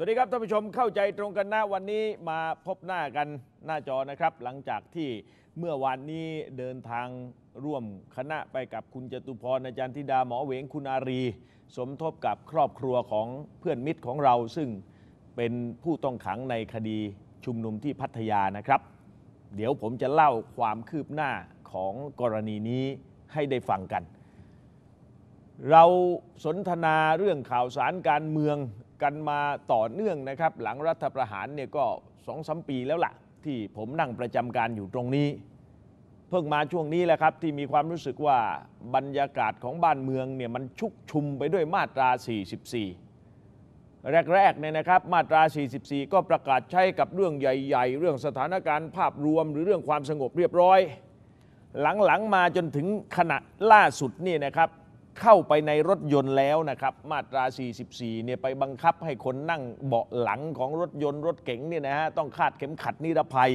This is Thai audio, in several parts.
สวัสดีครับท่านผู้ชมเข้าใจตรงกันนะวันนี้มาพบหน้ากันหน้าจอนะครับ หลังจากที่เมื่อวานนี้เดินทางร่วมคณะไปกับคุณจตุพรอาจารย์ ธิดาหมอเวงคุณอารี สมทบกับครอบครัวของเพื่อนมิตรของเรา ซึ่งเป็นผู้ต้องขังในคดีชุมนุมที่พัทยานะครับ เดี๋ยวผมจะเล่าความคืบหน้าของกรณีนี้ให้ได้ฟังกัน เราสนทนาเรื่องข่าวสารการเมืองกันมาต่อเนื่องนะครับ หลังรัฐประหารเนี่ยก็สองสมปีแล้วละ่ะ ที่ผมนั่งประจำการอยู่ตรงนี้ เพิ่งมาช่วงนี้แหละครับที่มีความรู้สึกว่าบรรยากาศของบ้านเมืองเนี่ยมันชุกชุมไปด้วยมาตรา 44 แรกๆเนี่ยนะครับมาตรา 44 ก็ประกาศใช้กับเรื่องใหญ่ๆ เรื่องสถานการณ์ภาพรวมหรือเรื่องความสงบเรียบร้อย หลังๆมาจนถึงขณะล่าสุดนี่นะครับเข้าไปในรถยนต์แล้วนะครับมาตรา 44 เนี่ยไปบังคับให้คนนั่งเบาะหลังของรถยนต์รถเก๋งเนี่ยนะฮะต้องคาดเข็มขัดนิรภัย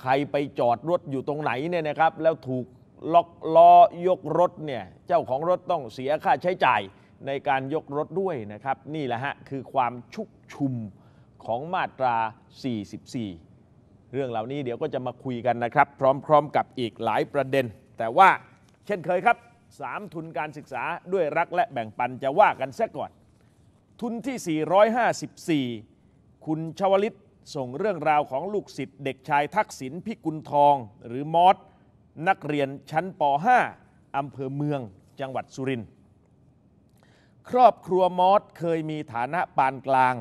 ใครไปจอดรถอยู่ตรงไหนเนี่ยนะครับ แล้วถูกล็อกล้อยกรถเนี่ยเจ้าของรถต้องเสียค่าใช้จ่ายในการยกรถด้วยนะครับ นี่แหละฮะคือความชุกชุมของมาตรา 44 เรื่องเหล่านี้เดี๋ยวก็จะมาคุยกันนะครับ พร้อม ๆ กับอีกหลายประเด็น แต่ว่าเช่นเคยครับสามทุนการศึกษาด้วยรักและแบ่งปันจะว่ากันซะก่อน ทุนที่ 454 คุณชวลิตส่งเรื่องราวของลูกศิษย์เด็กชายทักษิณพิกุลทองหรือมอสนักเรียนชั้นป .5 อำเภอเมืองจังหวัดสุรินทร์ ครอบครัวมอสเคยมีฐานะปานกลาง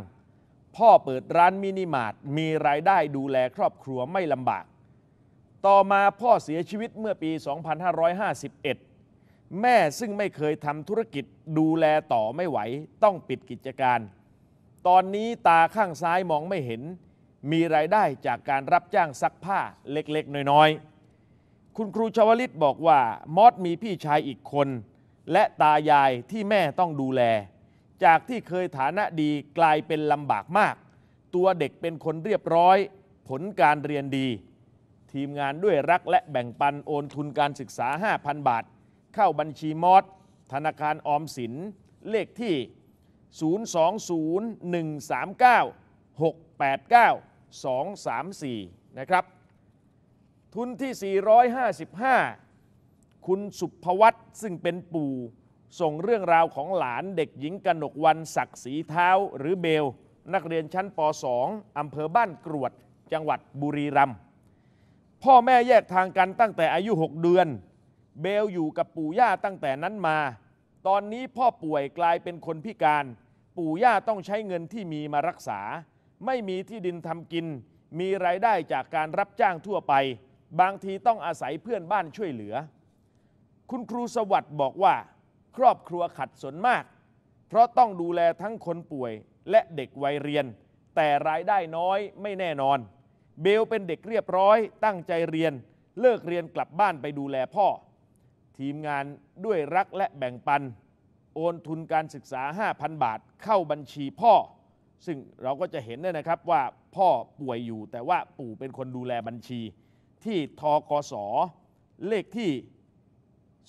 พ่อเปิดร้านมินิมาร์ทมีรายได้ดูแลครอบครัวไม่ลำบาก ต่อมาพ่อเสียชีวิตเมื่อปี 2551แม่ซึ่งไม่เคยทำธุรกิจดูแลต่อไม่ไหว ต้องปิดกิจการ ตอนนี้ตาข้างซ้ายมองไม่เห็น มีรายได้จากการรับจ้างซักผ้าเล็กๆน้อยๆ คุณครูชวลิตบอกว่ามอสมีพี่ชายอีกคน และตายายที่แม่ต้องดูแล จากที่เคยฐานะดีกลายเป็นลำบากมาก ตัวเด็กเป็นคนเรียบร้อย ผลการเรียนดี ทีมงานด้วยรักและแบ่งปันโอนทุนการศึกษา5,000บาทเข้าบัญชีมอดธนาคารออมสิน เลขที่ 020-139-689-234 นะครับ ทุนที่ 455 คุณสุภวัตซึ่งเป็นปู่ส่งเรื่องราวของหลานเด็กหญิงกนกวันศักดิ์ศรีเท้าหรือเบลนักเรียนชั้นป .2 อำเภอบ้านกรวด จังหวัดบุรีรัมย์พ่อแม่แยกทางกันตั้งแต่อายุ 6 เดือนเบลอยู่กับปู่ย่าตั้งแต่นั้นมา ตอนนี้พ่อป่วยกลายเป็นคนพิการ ปู่ย่าต้องใช้เงินที่มีมารักษา ไม่มีที่ดินทำกิน มีรายได้จากการรับจ้างทั่วไป บางทีต้องอาศัยเพื่อนบ้านช่วยเหลือ คุณครูสวัสด์บอกว่า ครอบครัวขัดสนมาก เพราะต้องดูแลทั้งคนป่วย และเด็กวัยเรียน แต่รายได้น้อยไม่แน่นอน เบลเป็นเด็กเรียบร้อย ตั้งใจเรียน เลิกเรียนกลับบ้านไปดูแลพ่อทีมงานด้วยรักและแบ่งปัน โอนทุนการศึกษา 5,000 บาทเข้าบัญชีพ่อซึ่งเราก็จะเห็นได้นะครับว่าพ่อป่วยอยู่แต่ว่าปู่เป็นคนดูแลบัญชี ที่ทกศเลขที่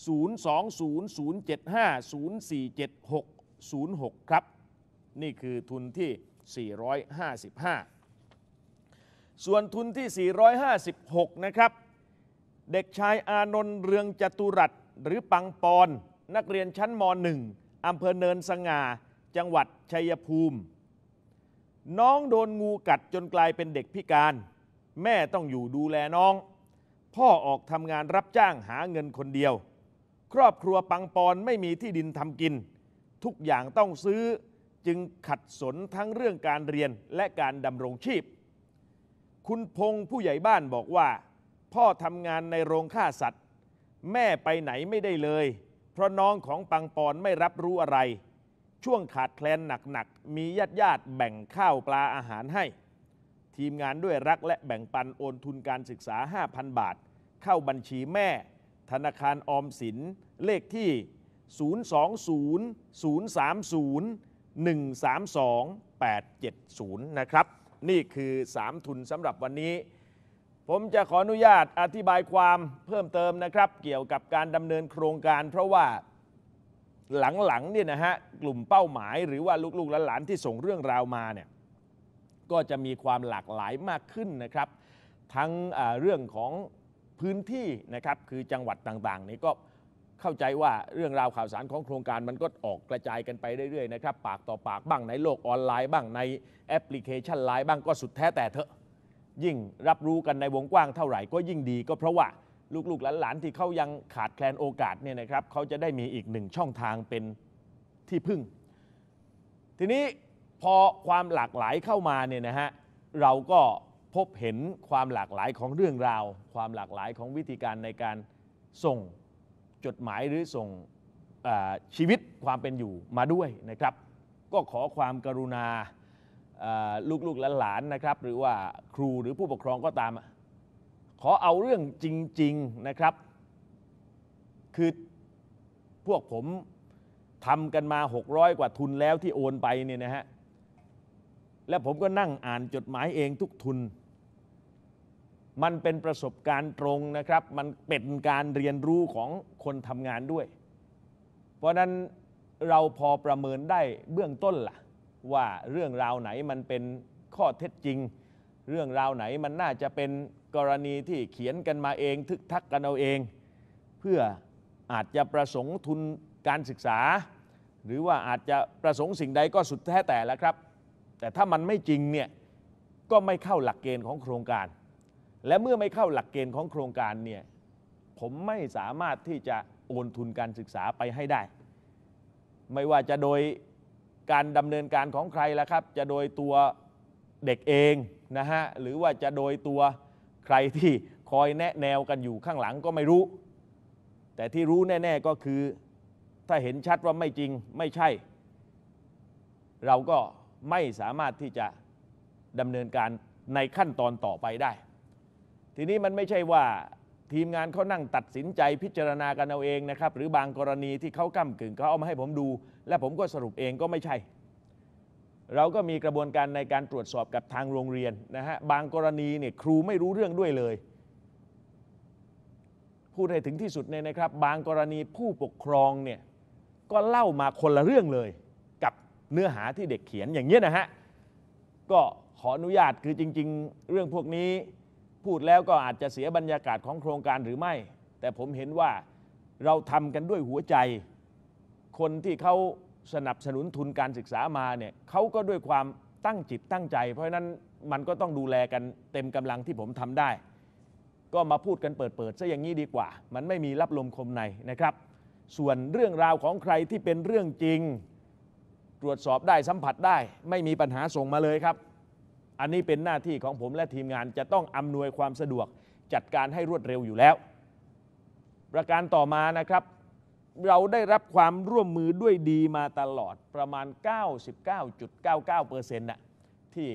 0 2 0 0 7 5 0 4 7 6 0 6 ครับ นี่คือทุนที่ 455 ส่วนทุนที่ 456 นะครับเด็กชายอานนท์เรืองจตุรัสหรือปังปอน นักเรียนชั้นม .1 อำเภอเนินสง่า จังหวัดชัยภูมิ น้องโดนงูกัดจนกลายเป็นเด็กพิการ แม่ต้องอยู่ดูแลน้อง พ่อออกทำงานรับจ้างหาเงินคนเดียว ครอบครัวปังปอนไม่มีที่ดินทำกิน ทุกอย่างต้องซื้อจึงขัดสนทั้งเรื่องการเรียนและการดำรงชีพ คุณพงษ์ผู้ใหญ่บ้านบอกว่าพ่อทำงานในโรงฆ่าสัตว์ แม่ไปไหนไม่ได้เลย เพราะน้องของปังปอนไม่รับรู้อะไร ช่วงขาดแคลนหนักๆ มีญาติญาติแบ่งข้าวปลาอาหารให้ ทีมงานด้วยรักและแบ่งปันโอนทุนการศึกษา 5,000 บาท เข้าบัญชีแม่ ธนาคารออมสิน เลขที่ 020 030 132 870นะครับนี่คือ 3 ทุนสำหรับวันนี้ผมจะขออนุญาตอธิบายความเพิ่มเติมนะครับเกี่ยวกับการดำเนินโครงการ เพราะว่าหลังๆเนี่ยนะฮะกลุ่มเป้าหมาย หรือว่าลูกๆหลานๆที่ส่งเรื่องราวมาเนี่ยก็จะมีความหลากหลายมากขึ้นนะครับทั้งเรื่องของพื้นที่นะครับคือจังหวัดต่างๆนี้ก็เข้าใจว่าเรื่องราวข่าวสารของโครงการมันก็ออกกระจายกันไปเรื่อยๆนะครับปากต่อปากบ้างในโลกออนไลน์บ้างในแอปพลิเคชันไลน์บ้างก็สุดแท้แต่เถอะยิ่งรับรู้กันในวงกว้างเท่าไหร่ก็ยิ่งดีก็เพราะว่า ลูกๆหลานๆที่เขายังขาดแคลนโอกาสเนี่ยนะครับเขาจะได้มีอีกหนึ่งช่องทางเป็นที่พึ่ง ทีนี้พอความหลากหลายเข้ามาเนี่ยนะฮะเราก็พบเห็นความหลากหลายของเรื่องราว ความหลากหลายของวิธีการในการส่งจดหมายหรือส่งชีวิตความเป็นอยู่มาด้วยนะครับ ก็ขอความกรุณาลูกๆและหลานนะครับ หรือว่าครูหรือผู้ปกครองก็ตาม ขอเอาเรื่องจริงๆนะครับ คือพวกผมทำกันมา 600 กว่าทุนแล้วที่โอนไปเนี่ยนะฮะและผมก็นั่งอ่านจดหมายเองทุกทุน มันเป็นประสบการณ์ตรงนะครับ มันเป็นการเรียนรู้ของคนทำงานด้วย เพราะนั้นเราพอประเมินได้เบื้องต้นละ่ะว่าเรื่องราวไหนมันเป็นข้อเท็จจริง เรื่องราวไหนมันน่าจะเป็นกรณีที่เขียนกันมาเอง ทึกทักกันเอาเอง เพื่ออาจจะประสงค์ทุนการศึกษา หรือว่าอาจจะประสงค์สิ่งใดก็สุดแท้แต่ละครับ แต่ถ้ามันไม่จริงเนี่ยก็ไม่เข้าหลักเกณฑ์ของโครงการ และเมื่อไม่เข้าหลักเกณฑ์ของโครงการเนี่ยผมไม่สามารถที่จะโอนทุนการศึกษาไปให้ได้ ไม่ว่าจะโดยการดำเนินการของใครล่ะครับ จะโดยตัวเด็กเองนะฮะหรือว่าจะโดยตัวใครที่คอยแนะแนวกันอยู่ข้างหลังก็ไม่รู้ แต่ที่รู้แน่ๆก็คือถ้าเห็นชัดว่าไม่จริงไม่ใช่ เราก็ไม่สามารถที่จะดำเนินการในขั้นตอนต่อไปได้ ทีนี้มันไม่ใช่ว่า ทีมงานเขานั่งตัดสินใจพิจารณากันเอาเองนะครับ หรือบางกรณีที่เขาก้ากึ่งเขาเอามาให้ผมดูและผมก็สรุปเองก็ไม่ใช่ เราก็มีกระบวนการในการตรวจสอบกับทางโรงเรียนนะฮะบางกรณีเนี่ยครูไม่รู้เรื่องด้วยเลย พูดให้ถึงที่สุดเนี่ยนะครับ บางกรณีผู้ปกครองเนี่ยก็เล่ามาคนละเรื่องเลย กับเนื้อหาที่เด็กเขียนอย่างนี้นะฮะก็ขออนุญาตคือจริง ๆ เรื่องพวกนี้ พูดแล้วก็อาจจะเสียบรรยากาศของโครงการหรือไม่ แต่ผมเห็นว่าเราทำกันด้วยหัวใจคนที่เขาสนับสนุนทุนการศึกษามาเนี่ยเขาก็ด้วยความตั้งจิตตั้งใจ เพราะฉะนั้นมันก็ต้องดูแลกันเต็มกำลังที่ผมทำได้ ก็มาพูดกันเปิดๆซะอย่างนี้ดีกว่า มันไม่มีรับลมคมในนะครับ ส่วนเรื่องราวของใครที่เป็นเรื่องจริง ตรวจสอบได้สัมผัสได้ ไม่มีปัญหาส่งมาเลยครับ อันนี้เป็นหน้าที่ของผมและทีมงานจะต้องอำนวยความสะดวกจัดการให้รวดเร็วอยู่แล้ว ประการต่อมานะครับเราได้รับความร่วมมือด้วยดีมาตลอดประมาณ 99.99%นะที่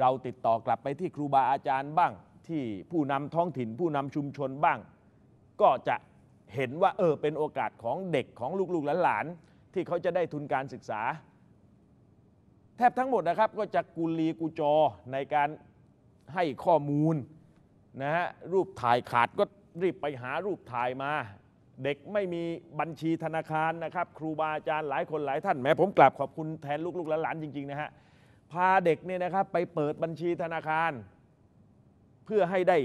เราติดต่อกลับไปที่ครูบาอาจารย์บ้าง ที่ผู้นำท้องถิ่นผู้นำชุมชนบ้าง ก็จะเห็นว่าเออเป็นโอกาสของเด็กของลูกๆหลานที่เขาจะได้ทุนการศึกษา แทบทั้งหมดนะครับ ก็จะกุลีกุจอในการให้ข้อมูลนะฮะรูปถ่ายขาดก็รีบไปหารูปถ่ายมาเด็กไม่มีบัญชีธนาคารนะครับครูบาอาจารย์หลายคนหลายท่านแม้ผมกราบขอบคุณแทนลูกๆหลานๆจริงๆนะฮะพาเด็กเนี่ยนะครับไปเปิดบัญชีธนาคาร เพื่อให้ได้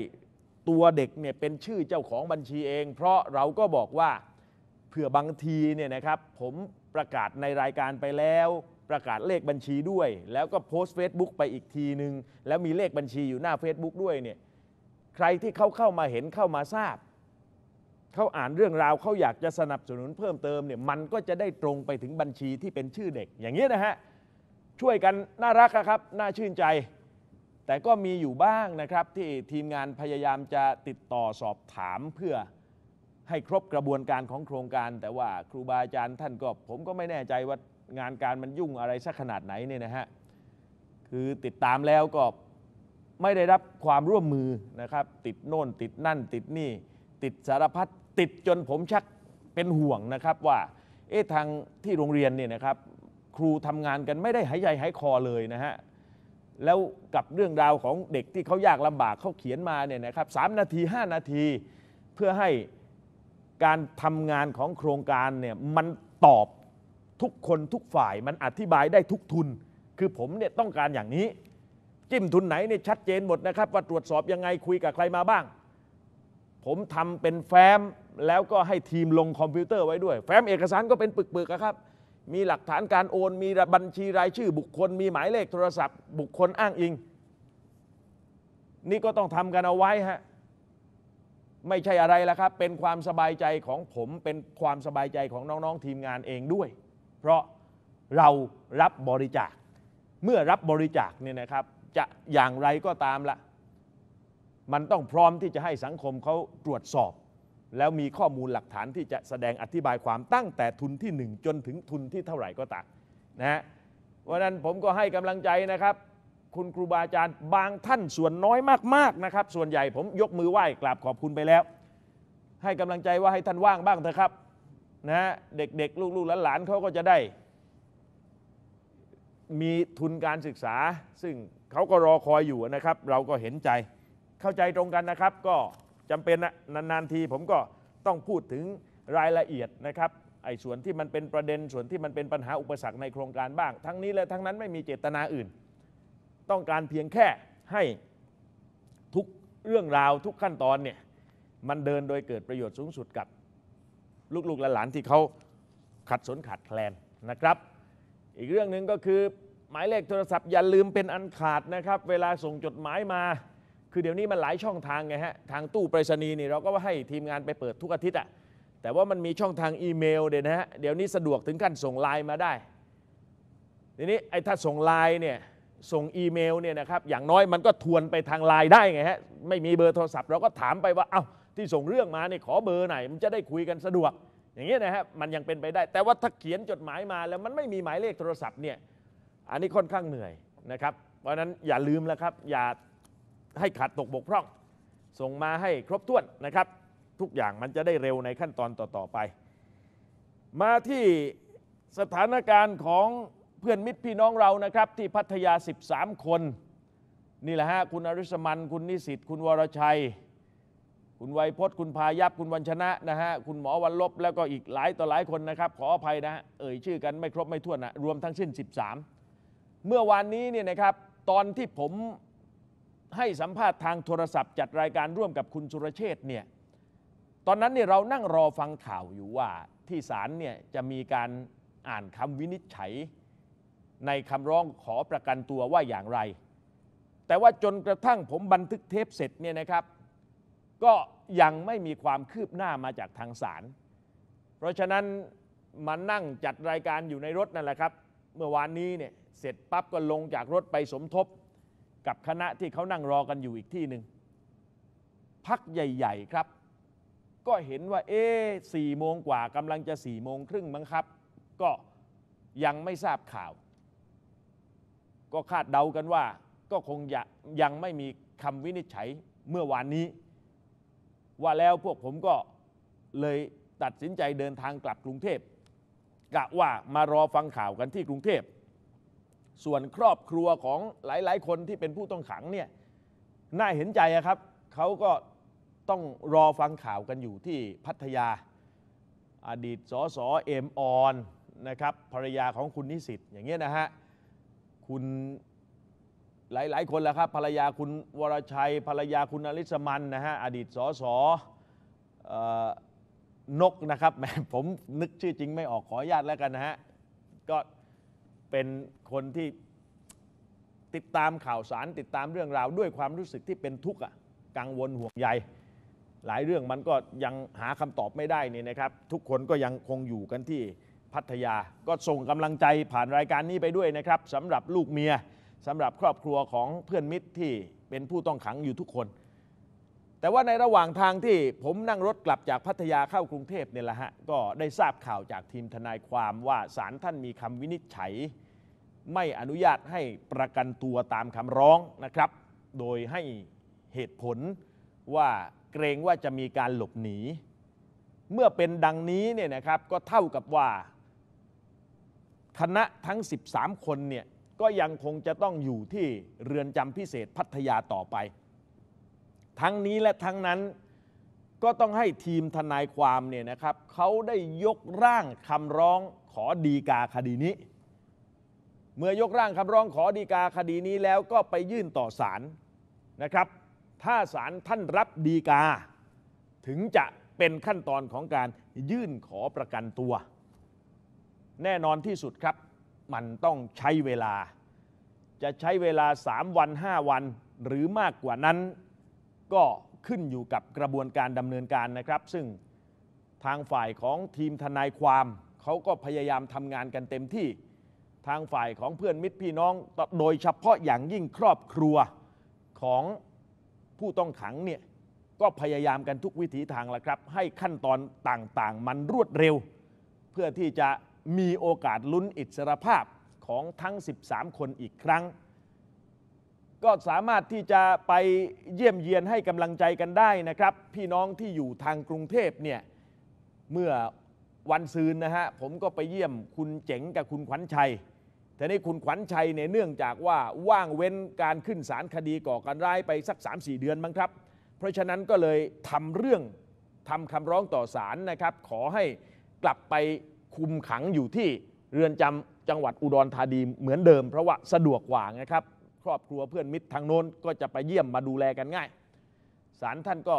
ตัวเด็กเนี่ยเป็นชื่อเจ้าของบัญชีเอง เพราะเราก็บอกว่าเผื่อบางทีเนี่ยนะครับผมประกาศในรายการไปแล้ว ประกาศเลขบัญชีด้วย แล้วก็โพสต์ Facebook ไปอีกทีหนึ่งแล้วมีเลขบัญชีอยู่หน้า Facebook ด้วยเนี่ยใครที่เขาเข้ามาเห็นเข้ามาทราบเขาอ่านเรื่องราวเขาอยากจะสนับสนุนเพิ่มเติมเนี่ยมันก็จะได้ตรงไปถึงบัญชีที่เป็นชื่อเด็ก อย่างนี้นะฮะช่วยกันน่ารักครับ น่าชื่นใจ แต่ก็มีอยู่บ้างนะครับที่ทีมงานพยายามจะติดต่อสอบถามเพื่อให้ครบกระบวนการของโครงการ แต่ว่าครูบาอาจารย์ท่านก็ผมก็ไม่แน่ใจว่างานการมันยุ่งอะไรสักขนาดไหนเนี่ยนะฮะคือติดตามแล้วก็ไม่ได้รับความร่วมมือนะครับ ติดโน่นติดนั่น ติดนี่ติดสารพัดติดจนผมชักเป็นห่วงนะครับว่า เอ๊ะทางที่โรงเรียนเนี่ยนะครับครูทำงานกันไม่ได้หายใจหายคอเลยนะฮะแล้วกับเรื่องราวของเด็กที่เขายากลำบากเขาเขียนมาเนี่ยนะครับสนาที 5 นาทีเพื่อให้การทำงานของโครงการเนี่ยมันตอบทุกคนทุกฝ่ายมันอธิบายได้ทุกทุน คือผมเนี่ยต้องการอย่างนี้จิ้มทุนไหนเนี่ยชัดเจนหมดนะครับ ว่าตรวจสอบยังไงคุยกับใครมาบ้าง ผมทำเป็นแฟ้มแล้วก็ให้ทีมลงคอมพิวเตอร์ไว้ด้วย แฟ้มเอกสารก็เป็นปึกๆครับมีหลักฐานการโอนมีบัญชีรายชื่อบุคคลมีหมายเลขโทรศัพท์ บุคคลอ้างอิง นี่ก็ต้องทำกันเอาไว้ฮะไม่ใช่อะไรละครับ เป็นความสบายใจของผมเป็นความสบายใจของน้องๆ ทีมงานเองด้วย เพราะเรารับบริจาค เมื่อรับบริจาคเนี่ยนะครับจะอย่างไรก็ตามละมันต้องพร้อมที่จะให้สังคมเขาตรวจสอบแล้วมีข้อมูลหลักฐานที่จะแสดงอธิบายความตั้งแต่ทุนที่ 1 จนถึงทุนที่เท่าไหร่ก็ตามนะฮะวันนั้นผมก็ให้กำลังใจนะครับ คุณครูบาอาจารย์บางท่านส่วนน้อยมาก ๆ นะครับ ส่วนใหญ่ผมยกมือไหว้กราบขอบคุณไปแล้ว ให้กำลังใจว่าให้ท่านว่างบ้างเถอะครับนะะเด็กๆ ลูกๆหลานๆเขาก็จะได้ มีทุนการศึกษา ซึ่งเขาก็รอคอยอยู่นะครับ เราก็เห็นใจเข้าใจตรงกันนะครับก็จำเป็นนะนานๆทีผมก็ต้องพูดถึงรายละเอียดนะครับไอ้ส่วนที่มันเป็นประเด็นส่วนที่มันเป็นปัญหาอุปสรรคในโครงการบ้าง ทั้งนี้และทั้งนั้นไม่มีเจตนาอื่น ต้องการเพียงแค่ให้ทุกเรื่องราวทุกขั้นตอนเนี่ยมันเดินโดยเกิดประโยชน์สูงสุดกับลูกๆและหลานที่เขาขัดสนขัดแคลนนะครับ อีกเรื่องหนึ่งก็คือ หมายเลขโทรศัพท์อย่าลืมเป็นอันขาดนะครับเวลาส่งจดหมายมาคือเดี๋ยวนี้มันหลายช่องทางไงฮะทางตู้ไปรษณีย์นี่เราก็ให้ทีมงานไปเปิดทุกอาทิตย์อะแต่ว่ามันมีช่องทางอีเมลเด่นะฮะเดี๋ยวนี้สะดวกถึงขั้นส่งไลน์มาได้ทีนี้ไอ้ถ้าส่งไลน์เนี่ยส่งอีเมลเนี่ยนะครับอย่างน้อยมันก็ทวนไปทางไลน์ได้ไงฮะไม่มีเบอร์โทรศัพท์เราก็ถามไปว่าเอา้าที่ส่งเรื่องมาเนี่ยขอเบอร์ไหนมันจะได้คุยกันสะดวก อย่างเงี้ยนะฮะมันยังเป็นไปได้ แต่ว่าถ้าเขียนจดหมายมาแล้วมันไม่มีหมายเลขโทรศัพท์เนี่ยอันนี้ค่อนข้างเหนื่อยนะครับเพราะนั้นอย่าลืมแล้วครับอย่าให้ขาดตกบกพร่อง ส่งมาให้ครบถ้วนนะครับ ทุกอย่างมันจะได้เร็วในขั้นตอนต่อๆไป มาที่สถานการณ์ของเพื่อนมิตรพี่น้องเรานะครับ ที่พัทยา 13 คนนี่แหละฮะคุณอริสมันคุณนิสิตคุณวรชัย คุณไวยพจน์ คุณพายับคุณวันชนะนะฮะคุณหมอวันลบแล้วก็อีกหลายต่อหลายคนนะครับ ขออภัยนะเอ่ยชื่อกันไม่ครบไม่ถ้วนนะรวมทั้งสิ้น 13 เมื่อวานนี้เนี่ยนะครับ ตอนที่ผมให้สัมภาษณ์ทางโทรศัพท์จัดรายการร่วมกับคุณสุรเชษเนี่ย ตอนนั้นเนี่ยเรานั่งรอฟังข่าวอยู่ว่าที่ศาลเนี่ยจะมีการอ่านคำวินิจฉัย ในคำร้องขอประกันตัวว่าอย่างไร แต่ว่าจนกระทั่งผมบันทึกเทปเสร็จเนี่ยนะครับ ก็ยังไม่มีความคืบหน้ามาจากทางศาล เพราะฉะนั้นมานั่งจัดรายการอยู่ในรถนั่นแหละครับ เมื่อวานนี้เนี่ยเสร็จปั๊บก็ลงจากรถไปสมทบกับคณะที่เขานั่งรอกันอยู่อีกที่หนึ่งพักใหญ่ๆครับ ก็เห็นว่า เอ๊สี่โมงกว่ากำลังจะสี่โมงครึ่งมั้งครับ ก็ยังไม่ทราบข่าว ก็คาดเดากันว่า ก็คงยังไม่มีคำวินิจฉัยเมื่อวานนี้ ว่าแล้วพวกผมก็เลยตัดสินใจเดินทางกลับกรุงเทพ กะว่ามารอฟังข่าวกันที่กรุงเทพส่วนครอบครัวของหลาย ๆ คนที่เป็นผู้ต้องขังเนี่ยน่าเห็นใจครับ เขาก็ต้องรอฟังข่าวกันอยู่ที่พัทยาอดีตสอสอเอมออนนะครับภรรยาของคุณนิสิตอย่างเงี้ยนะฮะคุณหลาย ๆ คนแล้วครับภรรยาคุณวรชัย ภรรยาคุณอลิสมันนะฮะอดีตสอสอนกนะครับแมผมนึกชื่อจริงไม่ออกขออนุญาตแล้วกันนะฮะก็เป็นคนที่ติดตามข่าวสารติดตามเรื่องราว ด้วยความรู้สึกที่เป็นทุกข์อะกังวลห่วงใยหลายเรื่องมันก็ยังหาคำตอบไม่ได้นี่นะครับ ทุกคนก็ยังคงอยู่กันที่พัทยา ก็ส่งกำลังใจผ่านรายการนี้ไปด้วยนะครับสำหรับลูกเมียสำหรับครอบครัวของเพื่อนมิตรที่เป็นผู้ต้องขังอยู่ทุกคนแต่ว่าในระหว่างทางที่ผมนั่งรถกลับจากพัทยาเข้ากรุงเทพเนี่ยแหละฮะก็ได้ทราบข่าวจากทีมทนายความว่าศาลท่านมีคำวินิจฉัย ไม่อนุญาตให้ประกันตัวตามคำร้องนะครับ โดยให้เหตุผลว่าเกรงว่าจะมีการหลบหนี เมื่อเป็นดังนี้เนี่ยนะครับก็เท่ากับว่าคณะทั้ง 13 คนเนี่ยก็ยังคงจะต้องอยู่ที่เรือนจำพิเศษพัทยาต่อไปทั้งนี้และทั้งนั้นก็ต้องให้ทีมทนายความเนี่ยนะครับเขาได้ยกร่างคำร้องขอดีกาคดีนี้ เมื่อยกร่างคำร้องขอดีกาคดีนี้แล้วก็ไปยื่นต่อศาลนะครับ ถ้าศาลท่านรับดีกา ถึงจะเป็นขั้นตอนของการยื่นขอประกันตัว แน่นอนที่สุดครับมันต้องใช้เวลา จะใช้เวลา 3 วัน 5 วัน หรือมากกว่านั้นก็ขึ้นอยู่กับกระบวนการดำเนินการนะครับ ซึ่งทางฝ่ายของทีมทนายความเขาก็พยายามทำงานกันเต็มที่ ทางฝ่ายของเพื่อนมิตรพี่น้องโดยเฉพาะอย่างยิ่งครอบครัวของผู้ต้องขังเนี่ย ก็พยายามกันทุกวิถีทางแล้วครับ ให้ขั้นตอนต่างๆ มันรวดเร็ว เพื่อที่จะมีโอกาสลุ้นอิสรภาพของทั้ง 13 คนอีกครั้งก็สามารถที่จะไปเยี่ยมเยียนให้กำลังใจกันได้นะครับ พี่น้องที่อยู่ทางกรุงเทพเนี่ยเมื่อวันซืนนะฮะผมก็ไปเยี่ยมคุณเจ๋งกับคุณขวัญชัยทีนี้คุณขวัญชัยเนี่ยเนื่องจากว่าว่างเว้นการขึ้นศาลคดีก่อการร้ายไปสัก3-4เดือนมั้งครับ เพราะฉะนั้นก็เลยทำเรื่องทำคำร้องต่อศาลนะครับ ขอให้กลับไปคุมขังอยู่ที่เรือนจำจังหวัดอุดรธานีเหมือนเดิมเพราะว่าสะดวกกว่านะครับครอบครัวเพื่อนมิตรทางโน้นก็จะไปเยี่ยมมาดูแลกันง่ายศาลท่านก็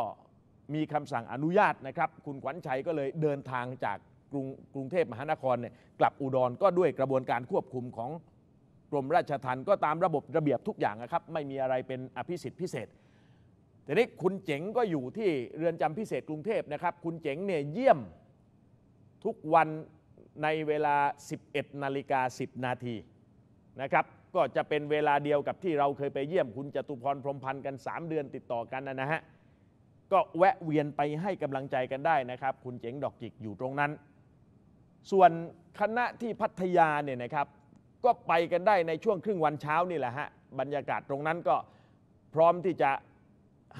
มีคำสั่งอนุญาตนะครับ คุณขวัญชัยก็เลยเดินทางจากกรุงกรุงเทพมหานครเนี่ยกลับอุดรก็ด้วยกระบวนการควบคุมของกรมราชทัณฑ์ก็ตามระบบระเบียบทุกอย่างนะครับ ไม่มีอะไรเป็นอภิสิทธิ์พิเศษ แต่นี้คุณเจ๋งก็อยู่ที่เรือนจำพิเศษกรุงเทพนะครับคุณเจ๋งเนี่ยเยี่ยมทุกวันในเวลา 11 นาฬิกา 10 นาทีนะครับก็จะเป็นเวลาเดียวกับที่เราเคยไปเยี่ยม คุณจตุพรพรมพันธ์กัน 3 เดือนติดต่อกันนะนะฮะก็แวะเวียนไปให้กำลังใจกันได้นะครับคุณเจ๋งดอกจิกอยู่ตรงนั้น ส่วนคณะที่พัทยาเนี่ยนะครับ ก็ไปกันได้ในช่วงครึ่งวันเช้านี่แหละฮะบรรยากาศตรงนั้นก็พร้อมที่จะ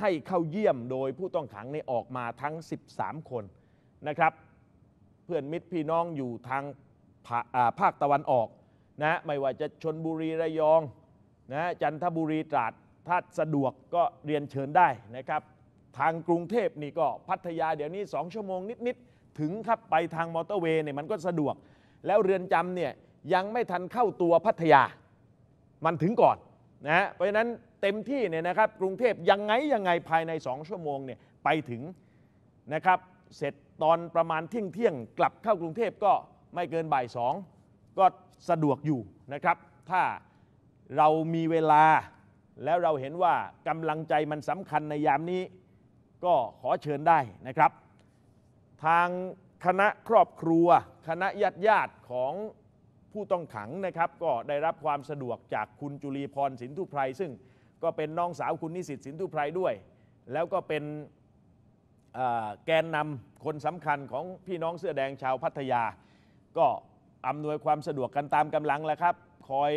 ให้เข้าเยี่ยมโดยผู้ต้องขังในออกมาทั้ง 13 คนนะครับ เพื่อนมิตรพี่น้องอยู่ทางภาคตะวันออกนะไม่ว่าจะชนบุรีระยองนะจันทบุรีตราดถ้าสะดวกก็เรียนเชิญได้นะครับ ทางกรุงเทพนี่ก็พัทยาเดี๋ยวนี้ 2 ชั่วโมงนิดๆถึงครับไปทางมอเตอร์เวย์เนี่ยมันก็สะดวก แล้วเรือนจำเนี่ยยังไม่ทันเข้าตัวพัทยามันถึงก่อนนะเพราะฉะนั้นเต็มที่เนี่ยนะครับกรุงเทพยังไงยังไงภายใน 2 ชั่วโมงเนี่ยไปถึงนะครับเสร็จตอนประมาณเที่ยงเที่ยงกลับเข้ากรุงเทพก็ไม่เกินบ่ายสองก็สะดวกอยู่นะครับ ถ้าเรามีเวลาแล้วเราเห็นว่ากำลังใจมันสำคัญในยามนี้ ก็ขอเชิญได้นะครับ ทางคณะครอบครัว คณะญาติญาติของผู้ต้องขังนะครับก็ได้รับความสะดวกจากคุณจุลีพรสินทุไพร ซึ่งก็เป็นน้องสาวคุณนิสิตสินทุไพรด้วย แล้วก็เป็นแกนนำคนสำคัญของพี่น้องเสื้อแดงชาวพัทยาก็อำนวยความสะดวกกันตามกำลังแล้วครับ คอย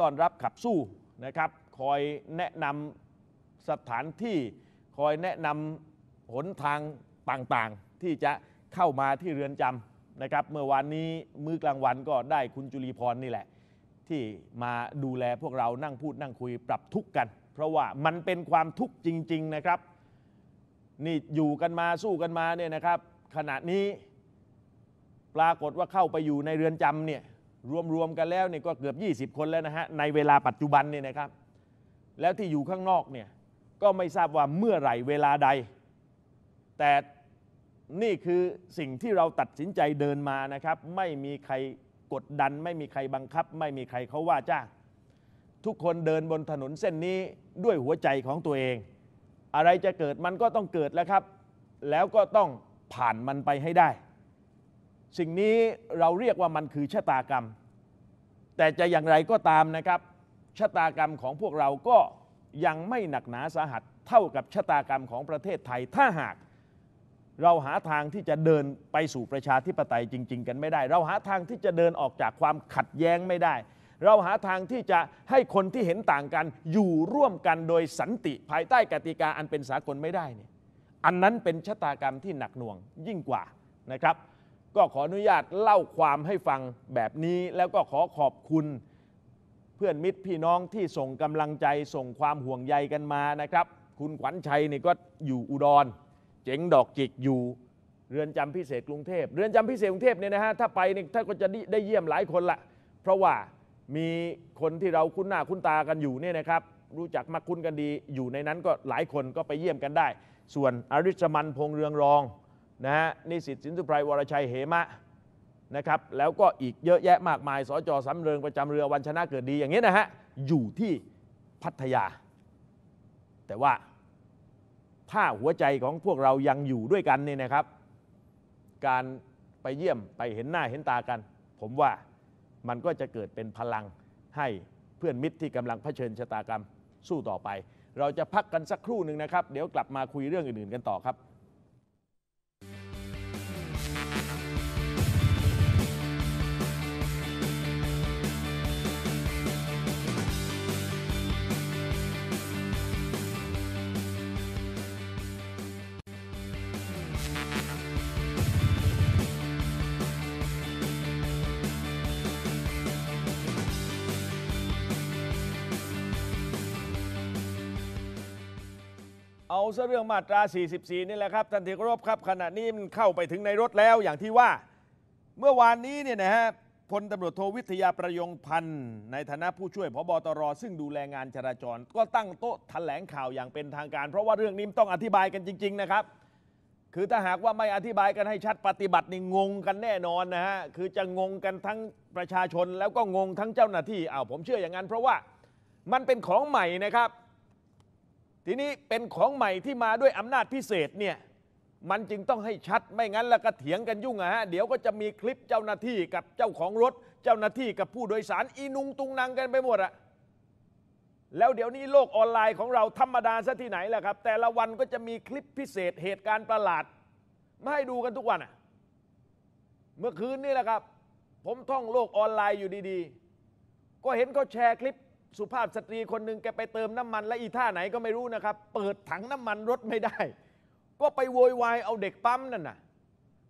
ต้อนรับขับสู้นะครับ คอยแนะนำสถานที่คอยแนะนำหนทางต่างๆ ที่จะเข้ามาที่เรือนจำนะครับ เมื่อวานนี้มื้อกลางวันก็ได้คุณจุลีพรนี่แหละ ที่มาดูแลพวกเรานั่งพูดนั่งคุยปรับทุกข์กัน เพราะว่ามันเป็นความทุกข์จริง ๆ นะครับ นี่อยู่กันมาสู้กันมาเนี่ยนะครับ ขณะนี้ปรากฏว่าเข้าไปอยู่ในเรือนจำเนี่ยรวมๆกันแล้วเนี่ยก็เกือบ 20 คนแล้วนะฮะในเวลาปัจจุบันเนี่ยนะครับ แล้วที่อยู่ข้างนอกเนี่ยก็ไม่ทราบว่าเมื่อไหร่เวลาใด แต่นี่คือสิ่งที่เราตัดสินใจเดินมานะครับ ไม่มีใครกดดันไม่มีใครบังคับ ไม่มีใครเขาว่าจ้างทุกคนเดินบนถนนเส้นนี้ด้วยหัวใจของตัวเอง อะไรจะเกิดมันก็ต้องเกิดแล้วครับ แล้วก็ต้องผ่านมันไปให้ได้สิ่งนี้เราเรียกว่ามันคือชะตากรรม แต่จะอย่างไรก็ตามนะครับ ชะตากรรมของพวกเราก็ยังไม่หนักหนาสาหัส เท่ากับชะตากรรมของประเทศไทย ถ้าหาก เราหาทางที่จะเดินไปสู่ประชาธิปไตยจริง ๆ กันไม่ได้ เราหาทางที่จะเดินออกจากความขัดแย้งไม่ได้ เราหาทางที่จะให้คนที่เห็นต่างกันอยู่ร่วมกันโดยสันติภายใต้กติกาอันเป็นสากลไม่ได้เนี่ย อันนั้นเป็นชะตากรรมที่หนักหน่วงยิ่งกว่านะครับก็ขออนุญาตเล่าความให้ฟังแบบนี้แล้วก็ขอขอบคุณเพื่อนมิตรพี่น้องที่ส่งกำลังใจส่งความห่วงใยกันมานะครับ คุณขวัญชัยนี่ก็อยู่อุดร เจ๋งดอกจิกอยู่เรือนจำพิเศษกรุงเทพ เรือนจำพิเศษกรุงเทพเนี่ยนะฮะถ้าไปเนี่ยถ้าก็จะได้เยี่ยมหลายคนละเพราะว่ามีคนที่เราคุ้นหน้าคุ้นตากันอยู่เนี่ยนะครับ รู้จักมักคุ้นกันดี อยู่ในนั้นก็หลายคนก็ไปเยี่ยมกันได้ ส่วนอริชมันพงเรืองรองนะฮะนิสิตสินสุไพรวรชัยเหมะนะครับ แล้วก็อีกเยอะแยะมากมายสจสำเริง ประจำเรือ วันชนะเกิดดีอย่างนี้นะฮะ อยู่ที่พัทยา แต่ว่าถ้าหัวใจของพวกเรายังอยู่ด้วยกันนี่นะครับ การไปเยี่ยมไปเห็นหน้าเห็นตากัน ผมว่ามันก็จะเกิดเป็นพลังให้เพื่อนมิตรที่กำลังเผชิญชะตากรรมสู้ต่อไป เราจะพักกันสักครู่หนึ่งนะครับเดี๋ยวกลับมาคุยเรื่องอื่นๆกันต่อครับเอาซะเรื่องมาตรา 44 นี่แหละครับท่านที่เคารพครับ ขณะนี้มันเข้าไปถึงในรถแล้วอย่างที่ว่า เมื่อวานนี้เนี่ยนะฮะพลตำรวจโทวิทยาประยงพันธ์ในฐานะผู้ช่วยพบตร ซึ่งดูแลงานจราจรก็ตั้งโต๊ะแถลงข่าวอย่างเป็นทางการ เพราะว่าเรื่องนี้ต้องอธิบายกันจริง ๆ นะครับ คือถ้าหากว่าไม่อธิบายกันให้ชัดปฏิบัตินี่งงกันแน่นอนนะฮะคือจะงงกันทั้งประชาชนแล้วก็งงทั้งเจ้าหน้าที่อ้าวผมเชื่ออย่างนั้นเพราะว่ามันเป็นของใหม่นะครับทีนี้เป็นของใหม่ที่มาด้วยอำนาจพิเศษเนี่ยมันจึงต้องให้ชัดไม่งั้นแล้วก็เถียงกันยุ่งอะฮะเดี๋ยวก็จะมีคลิปเจ้าหน้าที่กับเจ้าของรถเจ้าหน้าที่กับผู้โดยสารอีนุงตุงนางกันไปหมดอะแล้วเดี๋ยวนี้โลกออนไลน์ของเราธรรมดาซะที่ไหนล่ะครับ แต่ละวันก็จะมีคลิปพิเศษเหตุการณ์ประหลาดมาให้ดูกันทุกวันอะเมื่อคืนนี่แหละครับ ผมท่องโลกออนไลน์อยู่ดีๆ ก็เห็นเขาแชร์คลิปสุภาพสตรีคนหนึ่งแกไปเติมน้ำมันและอีท่าไหนก็ไม่รู้นะครับ เปิดถังน้ำมันรถไม่ได้ ก็ไปโวยวายเอาเด็กปั๊มนั่นน่ะ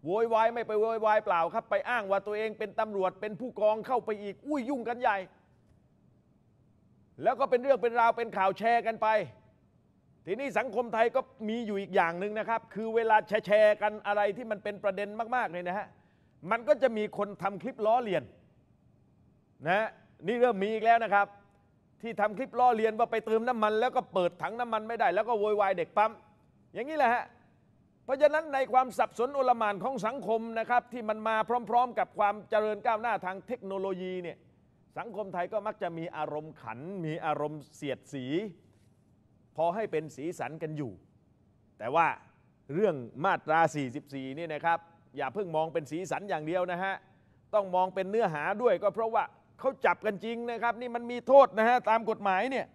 โวยวายไม่ไปโวยวายเปล่าครับไปอ้างว่าตัวเองเป็นตำรวจเป็นผู้กองเข้าไปอีก อุ้ยยุ่งกันใหญ่ แล้วก็เป็นเรื่องเป็นราวเป็นข่าวแชร์กันไป ทีนี้สังคมไทยก็มีอยู่อีกอย่างหนึ่งนะครับ คือเวลาแชร์กันอะไรที่มันเป็นประเด็นมากๆเลยนะฮะมันก็จะมีคนทำคลิปล้อเลียน นะ นี่เริ่มมีอีกแล้วนะครับที่ทำคลิปล้อเลียนว่าไปเติมน้ำมัน แล้วก็เปิดถังน้ำมันไม่ได้แล้วก็โวยวายเด็กปั๊ม อย่างนี้แหละฮะเพราะฉะนั้นในความสับสนอลหม่านของสังคมนะครับที่มันมาพร้อมๆกับความเจริญก้าวหน้าทางเทคโนโลยีเนี่ยสังคมไทยก็มักจะมีอารมณ์ขัน มีอารมณ์เสียดสี พอให้เป็นสีสันกันอยู่ แต่ว่าเรื่องมาตรา 44นี่นะครับอย่าเพิ่งมองเป็นสีสันอย่างเดียวนะฮะต้องมองเป็นเนื้อหาด้วยก็เพราะว่าเขาจับกันจริงนะครับ นี่มันมีโทษนะฮะตามกฎหมายเนี่ย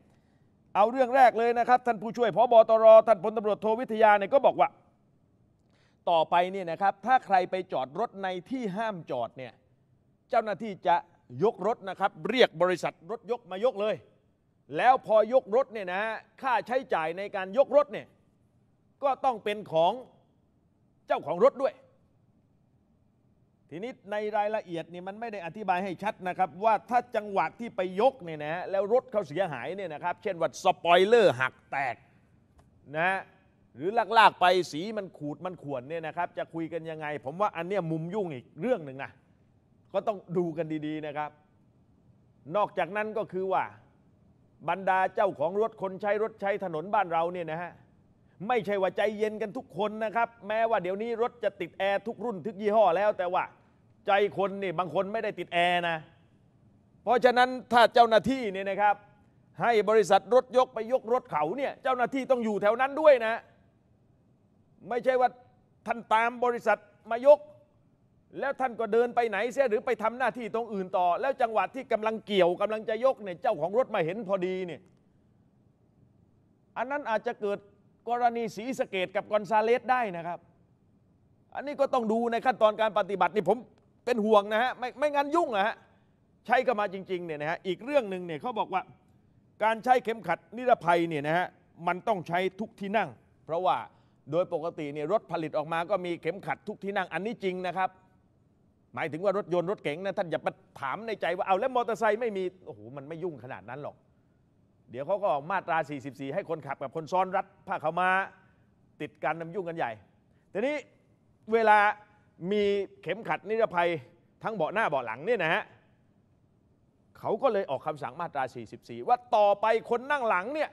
เอาเรื่องแรกเลยนะครับท่านผู้ช่วยพบตรท่านพลตำรวจโทวิทยาเนี่ยก็บอกว่า ต่อไปเนี่ยนะครับถ้าใครไปจอดรถในที่ห้ามจอดเนี่ยเจ้าหน้าที่จะยกรถนะครับ เรียกบริษัทรถยกมายกเลย แล้วพอยกรถเนี่ยนะค่าใช้จ่ายในการยกรถเนี่ยก็ต้องเป็นของเจ้าของรถด้วยทีนี้ในรายละเอียดนี่มันไม่ได้อธิบายให้ชัดนะครับ ว่าถ้าจังหวะที่ไปยกเนี่ยนะแล้วรถเขาเสียหายเนี่ยนะครับเช่นว่าสปอยเลอร์หักแตกนะหรือลากๆไปสีมันขูดมันข่วนเนี่ยนะครับจะคุยกันยังไง ผมว่าอันเนี้ยมุมยุ่งอีกเรื่องหนึ่งนะ ก็ต้องดูกันดีๆนะครับ นอกจากนั้นก็คือว่าบรรดาเจ้าของรถคนใช้รถใช้ถนนบ้านเราเนี่ยนะฮะไม่ใช่ว่าใจเย็นกันทุกคนนะครับ แม้ว่าเดี๋ยวนี้รถจะติดแอร์ทุกรุ่นทุกยี่ห้อแล้วแต่ว่าใจคนนี่บางคนไม่ได้ติดแอร์นะ เพราะฉะนั้นถ้าเจ้าหน้าที่เนี่ยนะครับ ให้บริษัทรถยกไปยกรถเขาเนี่ยเจ้าหน้าที่ต้องอยู่แถวนั้นด้วยนะ ไม่ใช่ว่าท่านตามบริษัทมายก แล้วท่านก็เดินไปไหนเสียหรือไปทำหน้าที่ตรงอื่นต่อ แล้วจังหวัดที่กำลังเกี่ยว กำลังจะยกเนี่ยเจ้าของรถมาเห็นพอดีเนี่ยอันนั้นอาจจะเกิดกรณีสีสเกตกับกอนซาเลสได้นะครับ อันนี้ก็ต้องดูในขั้นตอนการปฏิบัตินี่ผมเป็นห่วงนะฮะ ไม่ไม่งั้นยุ่งนะฮะ ใช้กันมาจริงๆเนี่ยนะฮะอีกเรื่องหนึ่งเนี่ยเขาบอกว่า การใช้เข็มขัดนิรภัยเนี่ยนะฮะมันต้องใช้ทุกที่นั่ง เพราะว่าโดยปกติเนี่ยรถผลิตออกมาก็มีเข็มขัดทุกที่นั่งอันนี้จริงนะครับ หมายถึงว่ารถยนต์รถเก๋งนะท่านอย่าไปถามในใจว่าเอาแล้วมอเตอร์ไซค์ไม่มีโอ้โหมันไม่ยุ่งขนาดนั้นหรอก เดี๋ยวเขาก็ออกมาตรา 44 ให้คนขับกับคนซ้อนรัดผ้าเขามา ติดกันนำยุ่งกันใหญ่ทีนี้เวลามีเข็มขัดนิรภัยทั้งเบาะหน้าเบาะหลังเนี่ยนะฮะเขาก็เลยออกคำสั่งมาตรา 44 ว่าต่อไปคนนั่งหลังเนี่ย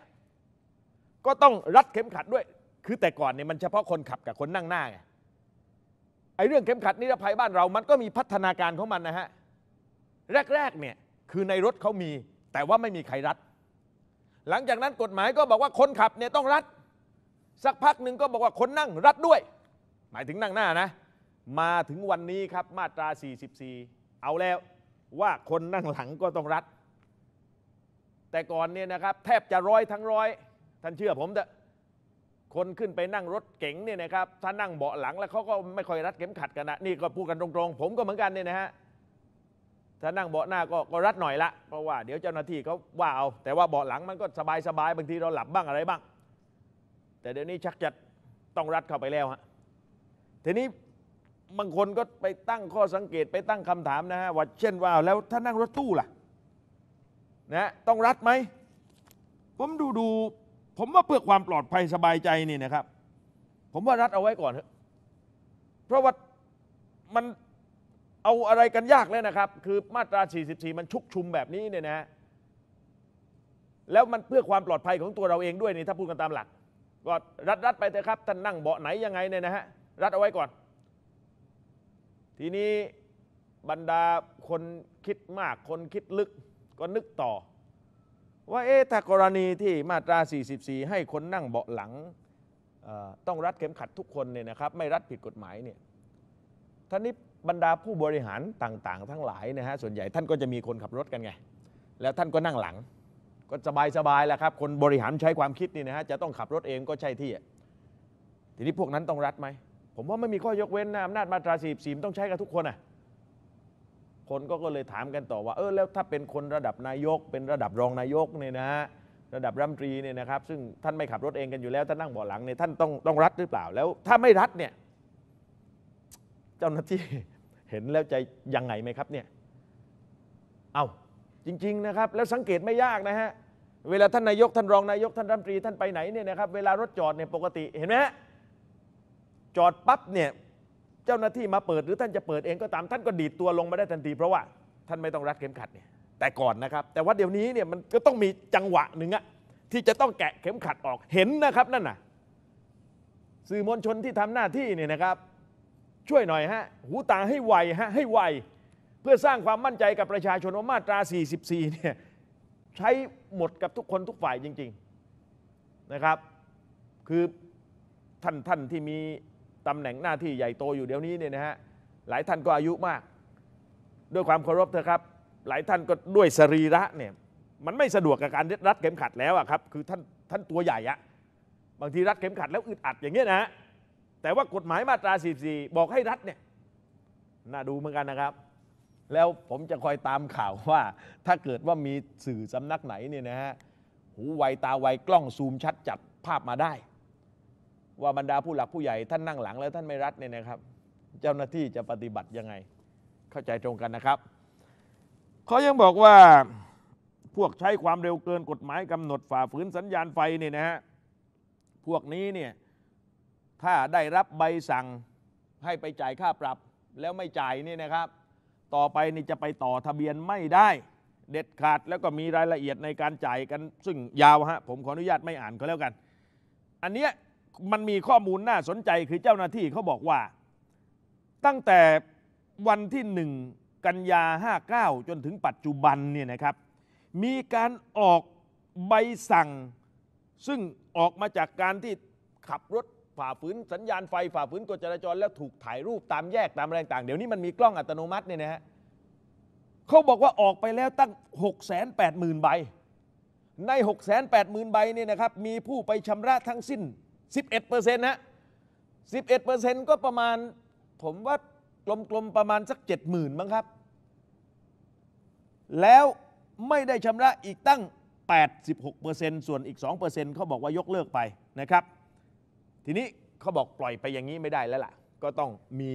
ก็ต้องรัดเข็มขัดด้วย คือแต่ก่อนเนี่ยมันเฉพาะคนขับกับคนนั่งหน้าไงไอ้เรื่องเข็มขัดนิรภัยบ้านเรามันก็มีพัฒนาการของมันนะฮะแรกๆเนี่ยคือในรถเขามี แต่ว่าไม่มีใครรัด หลังจากนั้นกฎหมายก็บอกว่าคนขับเนี่ยต้องรัด สักพักหนึ่งก็บอกว่าคนนั่งรัดด้วย หมายถึงนั่งหน้านะมาถึงวันนี้ครับมาตรา 44 เอาแล้วว่าคนนั่งหลังก็ต้องรัดแต่ก่อนเนี่ยนะครับ แทบจะร้อยทั้งร้อย ท่านเชื่อผมเถอะคนขึ้นไปนั่งรถเก๋งเนี่ยนะครับ ถ้านั่งเบาะหลัง แล้วเขาก็ไม่ค่อยรัดเข็มขัดกันนะนี่ก็พูดกันตรงๆผมก็เหมือนกันเนี่ยนะฮะถ้านั่งเบาะหน้าก็รัดหน่อยละเพราะว่าเดี๋ยวเจ้าหน้าที่เขาว่าเอาแต่ว่าเบาะหลังมันก็สบายๆบาบางทีเราหลับบ้างอะไรบ้าง แต่เดี๋ยวนี้ชักจะต้องรัดเข้าไปแล้วฮะทีนี้บางคนก็ไปตั้งข้อสังเกตไปตั้งคำถามนะฮะว่าเช่นว่าแล้ว ถ้านั่งรถตู้ล่ะนะต้องรัดไหมผมดูดูผมว่าเพื่อความปลอดภัยสบายใจนี่นะครับ ผมว่ารัดเอาไว้ก่อนเถอะเพราะว่ามันเอาอะไรกันยากเลยนะครับ คือมาตรา 44 มันชุกชุมแบบนี้เนี่ยนะ แล้วมันเพื่อความปลอดภัยของตัวเราเองด้วยนี่ถ้าพูดกันตามหลักก็รัดรัดไปเถอะครับท่านนั่งเบาะไหนยังไงเนี่ยนะฮะรัดเอาไว้ก่อนทีนี้บรรดาคนคิดมากคนคิดลึกก็นึกต่อ ว่าเอ๊ะถ้ากรณีที่มาตรา 44 ให้คนนั่งเบาะหลังต้องรัดเข็มขัดทุกคนเนี่ยนะครับไม่รัดผิดกฎหมายเนี่ยท่านนี้บรรดาผู้บริหารต่างๆ ทั้งหลายนะฮะส่วนใหญ่ท่านก็จะมีคนขับรถกันไงแล้วท่านก็นั่งหลังก็สบายๆแหละครับคนบริหารใช้ความคิดนี่นะฮะจะต้องขับรถเองก็ใช่ที่ทีนี้พวกนั้นต้องรัดไหมผมว่าไม่มีข้อยกเว้นนะอำนาจมาตราสีสีต้องใช้กับทุกคนอ่ะ คนก็เลยถามกันต่อว่าเออแล้วถ้าเป็นคนระดับนายก เป็นระดับรองนายกเนี่ยนะระดับรัฐมนตรีเนี่ยนะครับซึ่งท่านไม่ขับรถเองกันอยู่แล้วท่านนั่งเบาะหลังเนี่ยท่านต้องต้องรัดหรือเปล่าแล้ว ถ้าไม่รัดเนี่ยเจ้าหน้าที่เห็นแล้วใจยังไงไหมครับเนี่ยเอาจริง ๆนะครับ แล้วสังเกตไม่ยากนะฮะเวลา ท่านนายกท่านรองนายก ท่านรัฐมนตรีท่านไปไหนเนี่ยนะครับเวลารถจอดเนี่ยปกติเห็นไหมฮะจอดปั๊บเนี่ยเจ้าหน้าที่มาเปิดหรือท่านจะเปิดเองก็ตามท่านก็ดีดตัวลงมาได้ทันทีเพราะว่าท่านไม่ต้องรัดเข็มขัดเนี่ยแต่ก่อนนะครับ แต่ว่าเดี๋ยวนี้เนี่ยมันก็ต้องมีจังหวะหนึ่งอะที่จะต้องแกะเข็มขัดออกเห็นนะครับนั่นน่ะสื่อมวลชนที่ทำหน้าที่เนี่ยนะครับ ช่วยหน่อยฮะหูตาให้ไวฮะให้ไวเพื่อสร้างความมั่นใจกับประชาชนว่ามาตรา 44เนี่ยใช้หมดกับทุกคนทุกฝ่ายจริง ๆนะครับ คือท่านท่านที่มีตำแหน่งหน้าที่ใหญ่โตอยู่เดี๋ยวนี้เนี่ยนะฮะหลายท่านก็อายุมาก ด้วยความเคารพเถอะครับ หลายท่านก็ด้วยสรีระเนี่ยมันไม่สะดวกกับการรัดเข็มขัดแล้วอะครับ คือท่านท่านตัวใหญ่อะบางทีรัดเข็มขัดแล้วอึดอัดอย่างเงี้ยนะแต่ว่ากฎหมายมาตรา 44 บอกให้รัดเนี่ยน่าดูเหมือนกันนะครับ แล้วผมจะคอยตามข่าวว่า ถ้าเกิดว่ามีสื่อสำนักไหนเนี่ยนะฮะหูไวตาไวกล้องซูมชัดจับภาพมาได้ว่าบรรดาผู้หลักผู้ใหญ่ท่านนั่งหลังแล้วท่านไม่รัดเนี่ยนะครับ เจ้าหน้าที่จะปฏิบัติยังไง เข้าใจตรงกันนะครับเขายังบอกว่าพวกใช้ความเร็วเกินกฎหมายกำหนดฝ่าฝืน สัญญาณไฟเนี่ยนะฮะพวกนี้เนี่ยถ้าได้รับใบสั่งให้ไปจ่ายค่าปรับแล้วไม่จ่ายเนี่ยนะครับ ต่อไปนี่จะไปต่อทะเบียนไม่ได้เด็ดขาดแล้วก็มีรายละเอียดในการจ่ายกัน ซึ่งยาวฮะผมขออนุญาตไม่อ่านก็แล้วกัน อันเนี้ยมันมีข้อมูลน่าสนใจคือเจ้าหน้าที่เขาบอกว่าตั้งแต่วันที่หนึ่งกันยา 59 จนถึงปัจจุบันเนี่ยนะครับ มีการออกใบสั่ง ซึ่งออกมาจากการที่ขับรถฝ่าฝืนสัญญาณไฟฝ่าฝืนกฎจราจร แล้วถูกถ่ายรูปตามแยกตามอะไรต่างเดี๋ยวนี้มันมีกล้องอัตโนมัติเนี่ยนะฮะเขาบอกว่าออกไปแล้วตั้ง 6 8 0 0 0 0 ใบใน6 8 0 0 0 0ใบเนี่ยนะครับมีผู้ไปชำระทั้งสิ้น11เปอร์เซ็นต์นะ11เปอร์เซ็นต์ก็ประมาณผมว่ากลมๆประมาณสัก70,000มั้งครับ แล้วไม่ได้ชำระอีกตั้ง 86เปอร์เซ็นต์ส่วนอีก 2เปอร์เซ็นต์เขาบอกว่ายกเลิกไปนะครับ ทีนี้เขาบอกปล่อยไปอย่างนี้ไม่ได้แล้วล่ะ ก็ต้องมี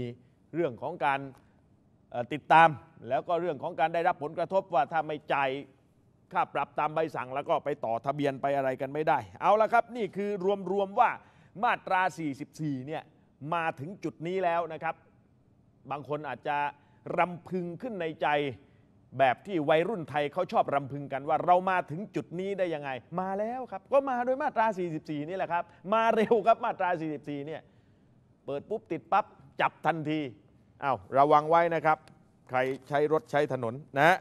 เรื่องของการติดตาม แล้วก็เรื่องของการได้รับผลกระทบว่าถ้าไม่จ่ายค่าปรับตามใบสั่งแล้วก็ไปต่อทะเบียนไปอะไรกันไม่ได้ เอาละครับ นี่คือรวมๆว่ามาตรา 44 เนี่ย มาถึงจุดนี้แล้วนะครับ บางคนอาจจะรำพึงขึ้นในใจแบบที่วัยรุ่นไทยเขาชอบรำพึงกันว่าเรามาถึงจุดนี้ได้ยังไง มาแล้วครับ ก็มาโดยมาตรา 44 นี่แหละครับ มาเร็วครับมาตรา 44 เนี่ย เปิดปุ๊บติดปั๊บจับทันทีอา้าวระวังไว้นะครับ ใครใช้รถใช้ถนนนะ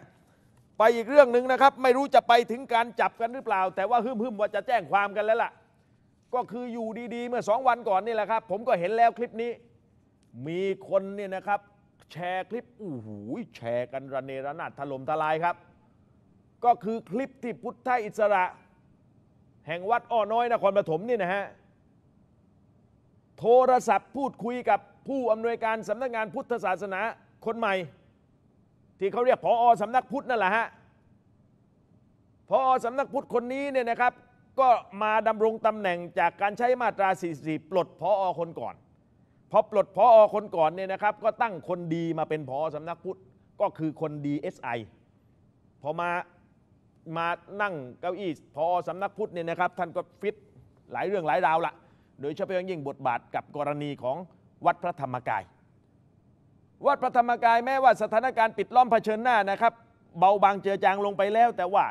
ไปอีกเรื่องหนึ่งนะครับ ไม่รู้จะไปถึงการจับกันหรือเปล่า แต่ว่าฮึ่มว่าจะแจ้งความกันแล้วล่ะ ก็คืออยู่ดีๆ เมื่อสองวันก่อนนี่แหละครับ ผมก็เห็นแล้วคลิปนี้ มีคนเนี่ยนะครับ แชร์คลิปโอ้โหแชร์กันระเนระนาดถล่มทลายครับ ก็คือคลิปที่พุทธอิสระ แห่งวัดอ้อน้อยนครปฐมนี่นะฮะ โทรศัพท์พูดคุยกับผู้อำนวยการสำนักงานพุทธศาสนาคนใหม่ที่เขาเรียกพออสำนักพุทธนั่นแหละฮะพออสำนักพุทธคนนี้เนี่ยนะครับ ก็มาดำรงตำแหน่งจากการใช้มาตรา 44 ปลดพออคนก่อน พอปลดพออคนก่อนเนี่ยนะครับ ก็ตั้งคนดีมาเป็นพอสำนักพุทธ ก็คือคนดีเอสไอพอมา มานั่งเก้าอี้พอสำนักพุทธเนี่ยนะครับ ท่านก็ฟิตหลายเรื่องหลายราวละโดยเฉพาะอย่างยิ่งบทบาทกับกรณีของวัดพระธรรมกายวัดพระธรรมกายแม้ว่าสถานการณ์ปิดล้อมเผชิญหน้านะครับเบาบางเจือจางลงไปแล้วแต่ว่า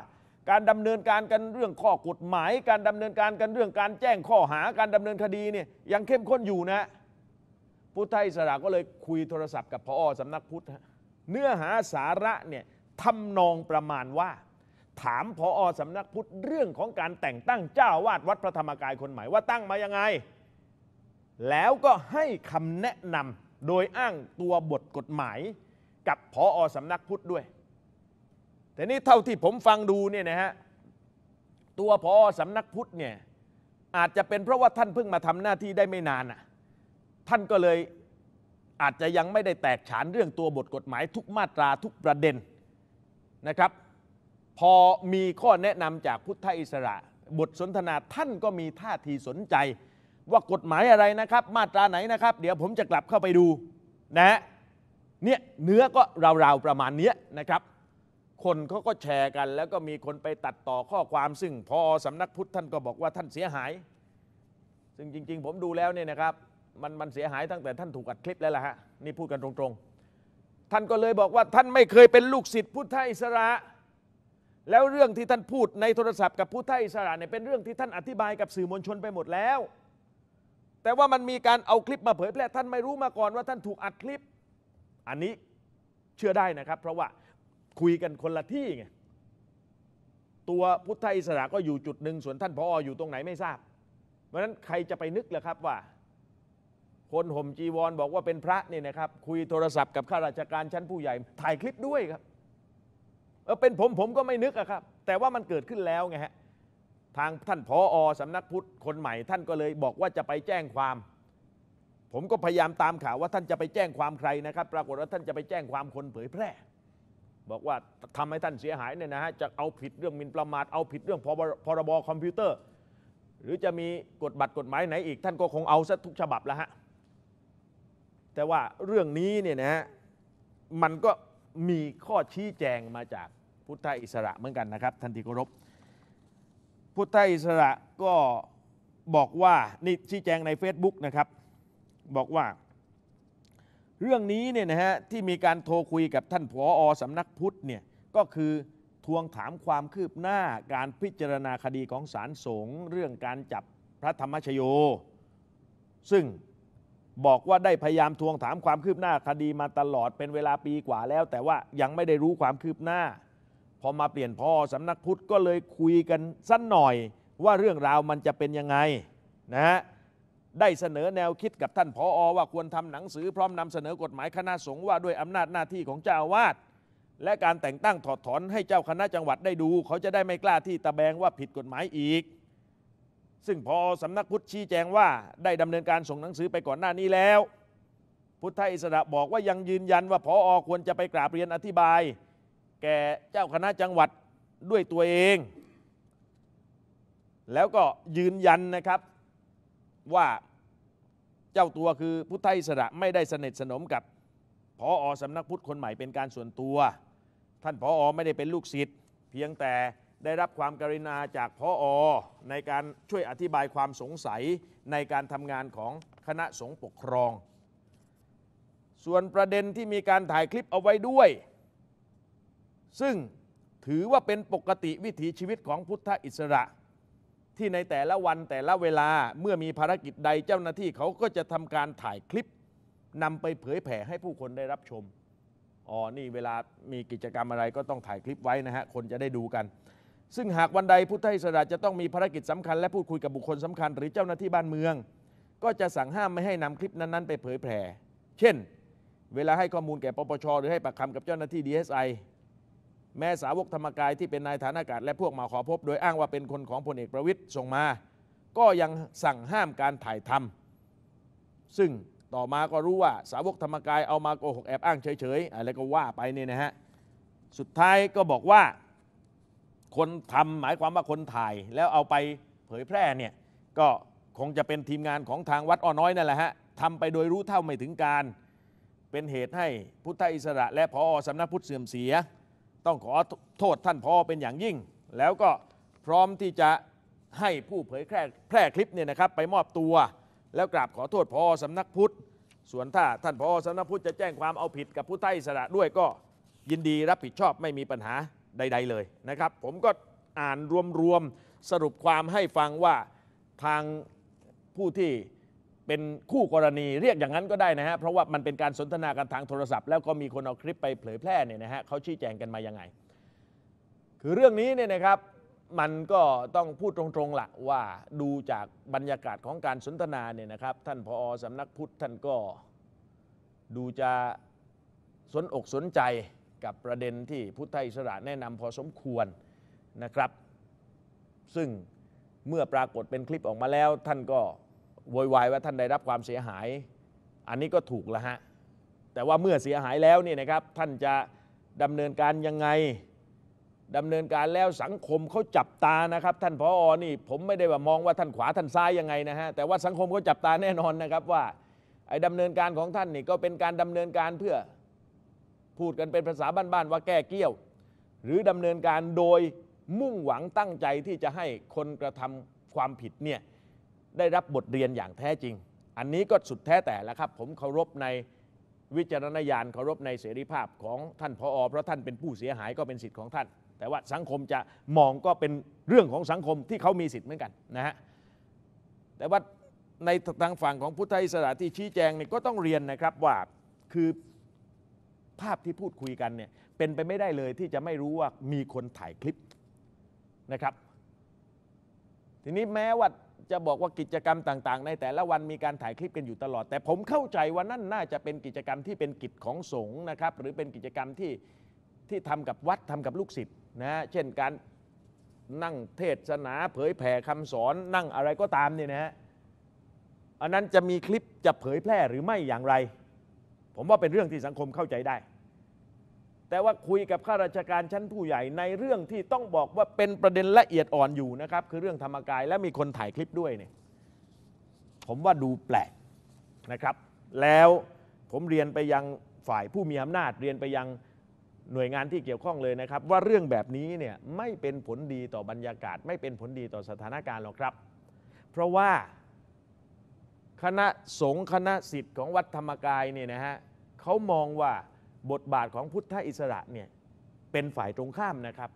การดำเนินการกันเรื่องข้อกฎหมาย การดำเนินการกันเรื่องการแจ้งข้อหาการดำเนินคดีเนี่ยยังเข้มข้นอยู่นะพุทธทยสระก็เลยคุยโทรศัพท์กับพออสำนักพุทธเนื้อหาสาระเนี่ยทำนองประมาณว่า ถามพออสำนักพุทธเรื่องของการแต่งตั้งเจ้าวาดวัดพระธรรมกายคนใหม่ว่าตั้งมายังไง แล้วก็ให้คำแนะนำโดยอ้างตัวบทกฎหมายกับพออสำนักพุทธด้วย แต่นี่เท่าที่ผมฟังดูเนี่ยนะฮะ ตัวพออสำนักพุทธเนี่ยอาจจะเป็นเพราะว่าท่านเพิ่งมาทำหน้าที่ได้ไม่นานน่ะท่านก็เลยอาจจะยังไม่ได้แตกฉานเรื่องตัวบทกฎหมายทุกมาตราทุกประเด็นนะครับ พอมีข้อแนะนำจากพุทธอิสระ บทสนทนาท่านก็มีท่าทีสนใจว่ากฎหมายอะไรนะครับ มาตราไหนนะครับ เดี๋ยวผมจะกลับเข้าไปดูนะเนี่ยเนื้อก็ราวๆประมาณเนี้ยนะครับ คนเขาก็แชร์กัน แล้วก็มีคนไปตัดต่อข้อความซึ่งพอสำนักพุทธท่านก็บอกว่าท่านเสียหาย ซึ่งจริงๆ ผมดูแล้วเนี่ยนะครับมันมันเสียหายตั้งแต่ท่านถูกอัดคลิปแล้วล่ะฮะนี่พูดกันตรงๆท่านก็เลยบอกว่าท่านไม่เคยเป็นลูกศิษย์พุทธอิสระ แล้วเรื่องที่ท่านพูดในโทรศัพท์กับพุทธอิสระเนี่ยเป็นเรื่องที่ท่านอธิบายกับสื่อมวลชนไปหมดแล้วแต่ว่ามันมีการเอาคลิปมาเผยแพร่ท่านไม่รู้มาก่อนว่าท่านถูกอัดคลิป อันนี้เชื่อได้นะครับ เพราะว่าคุยกันคนละที่ไง ตัวพุทธอิสระก็อยู่จุดหนึ่งส่วนท่านพออยู่ตรงไหนไม่ทราบ เพราะฉะนั้นใครจะไปนึกเลยครับว่า คนห่มจีวรบอกว่าเป็นพระเนี่ยนะครับคุยโทรศัพท์กับข้าราชการชั้นผู้ใหญ่ ถ่ายคลิปด้วยครับเออเป็นผมผมก็ไม่นึกอะครับแต่ว่ามันเกิดขึ้นแล้วไงฮะทางท่านผออสำนักพุทธคนใหม่ท่านก็เลย บอกว่าจะไปแจ้งความ ผมก็พยายามตามข่าวว่าท่านจะไปแจ้งความใครนะครับ ปรากฏว่าท่านจะไปแจ้งความคนเผยแพร่บอกว่าทำให้ท่านเสียหายเนี่ยนะฮะจะเอาผิดเรื่องมินประมาท เอาผิดเรื่องพรบคอมพิวเตอร์ หรือจะมีกฎบัตรกฎหมายไหนอีก ท่านก็คงเอาซะทุกฉบับแล้วฮะแต่ว่าเรื่องนี้เนี่ยนะฮะมันก็มีข้อชี้แจงมาจากพุทธอิสระเหมือนกันนะครับท่านที่เคารพพุทธอิสระก็บอกว่านี่ชี้แจงใน Facebook นะครับบอกว่า เรื่องนี้เนี่ยนะฮะที่มีการโทรคุยกับท่านผออสำนักพุทธเนี่ยก็คือทวงถามความคืบหน้าการพิจารณาคดีของศาลสงฆ์เรื่องการจับพระธรรมชโย ซึ่งบอกว่าได้พยายามทวงถามความคืบหน้าคดีมาตลอดเป็นเวลาปีกว่าแล้ว แต่ว่ายังไม่ได้รู้ความคืบหน้าพอมาเปลี่ยนพ่อสำนักพุทธ ก็เลยคุยกันสั้นหน่อยว่าเรื่องราวมันจะเป็นยังไงนะฮะได้เสนอแนวคิดกับท่านผออว่าควรทำหนังสือพร้อมนำเสนอกฎหมายคณะสงฆ์ว่าด้วยอำนาจหน้าที่ของเจ้าอาวาสและการแต่งตั้งถอดถอนให้เจ้าคณะจังหวัดได้ดู เขาจะได้ไม่กล้าที่ตะแบงว่าผิดกฎหมายอีก ซึ่งพอสำนักพุทธชี้แจงว่าได้ดำเนินการส่งหนังสือไปก่อนหน้านี้แล้ว พุทธอิสระบอกว่ายังยืนยันว่าพออควรจะไปกราบเรียนอธิบายแก่เจ้าคณะจังหวัดด้วยตัวเอง แล้วก็ยืนยันนะครับว่าเจ้าตัวคือพุทธิสระไม่ได้สนิทสนมกับพออสำนักพุทธคนใหม่เป็นการส่วนตัว ท่านพออไม่ได้เป็นลูกศิษย์ เพียงแต่ได้รับความกรุณาจากพออในการช่วยอธิบายความสงสัยในการทำงานของคณะสงฆ์ปกครอง ส่วนประเด็นที่มีการถ่ายคลิปเอาไว้ด้วยซึ่งถือว่าเป็นปกติวิถีชีวิตของพุทธอิสระ ที่ในแต่ละวันแต่ละเวลาเมื่อมีภารกิจใดเจ้าหน้าที่เขาก็จะทำการถ่ายคลิปนำไปเผยแผ่ให้ผู้คนได้รับชม อ๋อนี่เวลามีกิจกรรมอะไรก็ต้องถ่ายคลิปไว้นะฮะ คนจะได้ดูกัน ซึ่งหากวันใดพุทธอิสระ จะต้องมีภารกิจสำาคัญและพูดคุยกับบุคคลสำาคัญหรือเจ้าหน้าที่บ้านเมือง ก็จะสั่งห้ามไม่ให้นำคลิปนั้นๆไปเผยแพร่เช่น เวลาให้ข้อมูลแก่ปปชหรือให้ปากคำกับเจ้าหน้าที่ดีเอสไอแม้สาวกธรรมกายที่เป็นนายฐานอากาศ และพวกมาขอพบ โดยอ้างว่าเป็นคนของพลเอกประวิทย์ส่งมา ก็ยังสั่งห้ามการถ่ายทำ ซึ่งต่อมาก็รู้ว่าสาวกธรรมกายเอามาโกหกแอบอ้างเฉยๆอะไรก็ว่าไปเนี่ยนะฮะ สุดท้ายก็บอกว่าคนทำหมายความว่าคนถ่ายแล้วเอาไปเผยแพร่เนี่ย ก็คงจะเป็นทีมงานของทางวัดอ้อน้อยนั่นแหละฮะทำไปโดยรู้เท่าไม่ถึงการ เป็นเหตุให้พุทธอิสระ และพอสำนักพุทธเสื่อมเสียต้องขอโทษท่านพ่อเป็นอย่างยิ่ง แล้วก็พร้อมที่จะให้ผู้เผยแพร่แพร่คลิปเนี่ยนะครับไปมอบตัว แล้วกราบขอโทษพ่อสำนักพุทธ ส่วนถ้าท่านพ่อสำนักพุทธจะแจ้งความเอาผิดกับผู้ใต้สระด้วยก็ยินดีรับผิดชอบไม่มีปัญหาใด ๆ เลยนะครับ ผมก็อ่านรวม ๆ สรุปความให้ฟังว่าทางผู้ที่เป็นคู่กรณีเรียกอย่างนั้นก็ได้นะฮะเพราะว่ามันเป็นการสนทนากันทางโทรศัพท์ แล้วก็มีคนเอาคลิปไปเผยแพร่เนี่ยนะฮะเขาชี้แจงกันมายังไง คือเรื่องนี้เนี่ยนะครับมันก็ต้องพูดตรงๆละว่าดูจากบรรยากาศของการสนทนาเนี่ยนะครับ ท่านพอสำนักพุทธท่านก็ดูจะสนอกสนใจกับประเด็นที่พุทธอิสระแนะนำพอสมควรนะครับ ซึ่งเมื่อปรากฏเป็นคลิปออกมาแล้วท่านก็โวยวายว่าท่านได้รับความเสียหาย อันนี้ก็ถูกแล้วฮะแต่ว่าเมื่อเสียหายแล้วนี่นะครับ ท่านจะดำเนินการยังไง ดำเนินการแล้วสังคมเขาจับตานะครับ ท่านพออนี่ผมไม่ได้ว่ามองว่าท่านขวาท่านซ้ายยังไงนะฮะแต่ว่าสังคมเขาจับตาแน่นอนนะครับว่า ไอ้ดำเนินการของท่านนี่ก็เป็นการดำเนินการเพื่อพูดกันเป็นภาษาบ้านๆว่าแก้เกี้ยว หรือดำเนินการโดยมุ่งหวังตั้งใจที่จะให้คนกระทำความผิดเนี่ยได้รับบทเรียนอย่างแท้จริง อันนี้ก็สุดแท้แต่ละครับ ผมเคารพในวิจารณญาณ เคารพในเสรีภาพของท่านพออเพราะท่านเป็นผู้เสียหายก็เป็นสิทธิ์ของท่าน แต่ว่าสังคมจะมองก็เป็นเรื่องของสังคมที่เขามีสิทธิ์เหมือนกันนะฮะ แต่ว่าในทางฝั่งของพุทธอิสระที่ชี้แจงเนี่ยก็ต้องเรียนนะครับว่าคือภาพที่พูดคุยกันเนี่ยเป็นไปไม่ได้เลยที่จะไม่รู้ว่ามีคนถ่ายคลิปนะครับ ทีนี้แม้ว่าจะบอกว่ากิจกรรมต่างๆ ในแต่ละวันมีการถ่ายคลิปกันอยู่ตลอด แต่ผมเข้าใจว่านั่นน่าจะเป็นกิจกรรมที่เป็นกิจของสงฆ์นะครับหรือเป็นกิจกรรมที่ที่ทำกับวัดทำกับลูกศิษย์นะเช่นการนั่งเทศนาเผยแผ่คำสอนนั่งอะไรก็ตามเนี่ยนะฮะอันนั้นจะมีคลิปจะเผยแพร่หรือไม่อย่างไร ผมว่าเป็นเรื่องที่สังคมเข้าใจได้แต่ว่าคุยกับข้าราชการชั้นผู้ใหญ่ในเรื่องที่ต้องบอกว่าเป็นประเด็นละเอียดอ่อนอยู่นะครับ คือเรื่องธรรมกายและมีคนถ่ายคลิปด้วยเนี่ยผมว่าดูแปลกนะครับ แล้วผมเรียนไปยังฝ่ายผู้มีอำนาจเรียนไปยังหน่วยงานที่เกี่ยวข้องเลยนะครับ ว่าเรื่องแบบนี้เนี่ยไม่เป็นผลดีต่อบรรยากาศไม่เป็นผลดีต่อสถานการณ์หรอกครับ เพราะว่าคณะสงฆ์คณะสิทธิ์ของวัดธรรมกายเนี่ยนะฮะเขามองว่าบทบาทของพุทธอิสระเนี่ยเป็นฝ่ายตรงข้ามนะครับ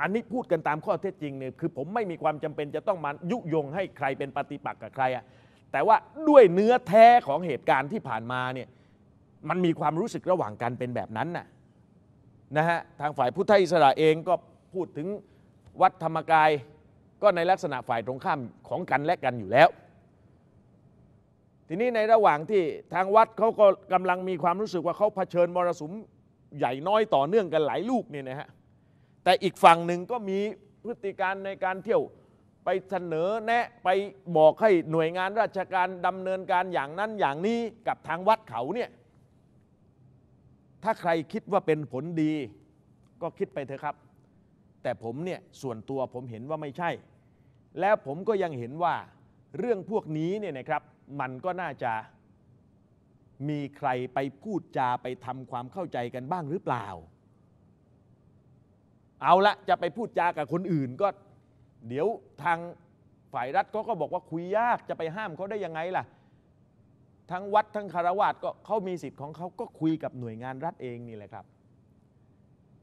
อันนี้พูดกันตามข้อเท็จจริงเนี่ยคือผมไม่มีความจำเป็นจะต้องมายุยงให้ใครเป็นปฏิปักษ์กับใครอะแต่ว่าด้วยเนื้อแท้ของเหตุการณ์ที่ผ่านมาเนี่ยมันมีความรู้สึกระหว่างกันเป็นแบบนั้นน่ะนะฮะทางฝ่ายพุทธอิสระเองก็พูดถึงวัดธรรมกายก็ในลักษณะฝ่ายตรงข้ามของกันและกันอยู่แล้วทีนี้ในระหว่างที่ทางวัดเขาก็กำลังมีความรู้สึกว่าเขาเผชิญมรสุมใหญ่น้อยต่อเนื่องกันหลายลูกนี่นะฮะ แต่อีกฝั่งหนึ่งก็มีพฤติการในการเที่ยวไปเสนอแนะไปบอกให้หน่วยงานราชการดำเนินการอย่างนั้นอย่างนี้กับทางวัดเขาเนี่ย ถ้าใครคิดว่าเป็นผลดี ก็คิดไปเถอะครับ แต่ผมเนี่ยส่วนตัวผมเห็นว่าไม่ใช่ แล้วผมก็ยังเห็นว่าเรื่องพวกนี้เนี่ยนะครับมันก็น่าจะมีใครไปพูดจาไปทำความเข้าใจกันบ้างหรือเปล่า เอาละจะไปพูดจากับคนอื่นก็ เดี๋ยวทางฝ่ายรัฐเขาก็บอกว่าคุยยากจะไปห้ามเขาได้ยังไงล่ะ ทั้งวัดทั้งคารวาสก็เขามีสิทธิ์ของเขา ก็คุยกับหน่วยงานรัฐเองนี่แหละครับ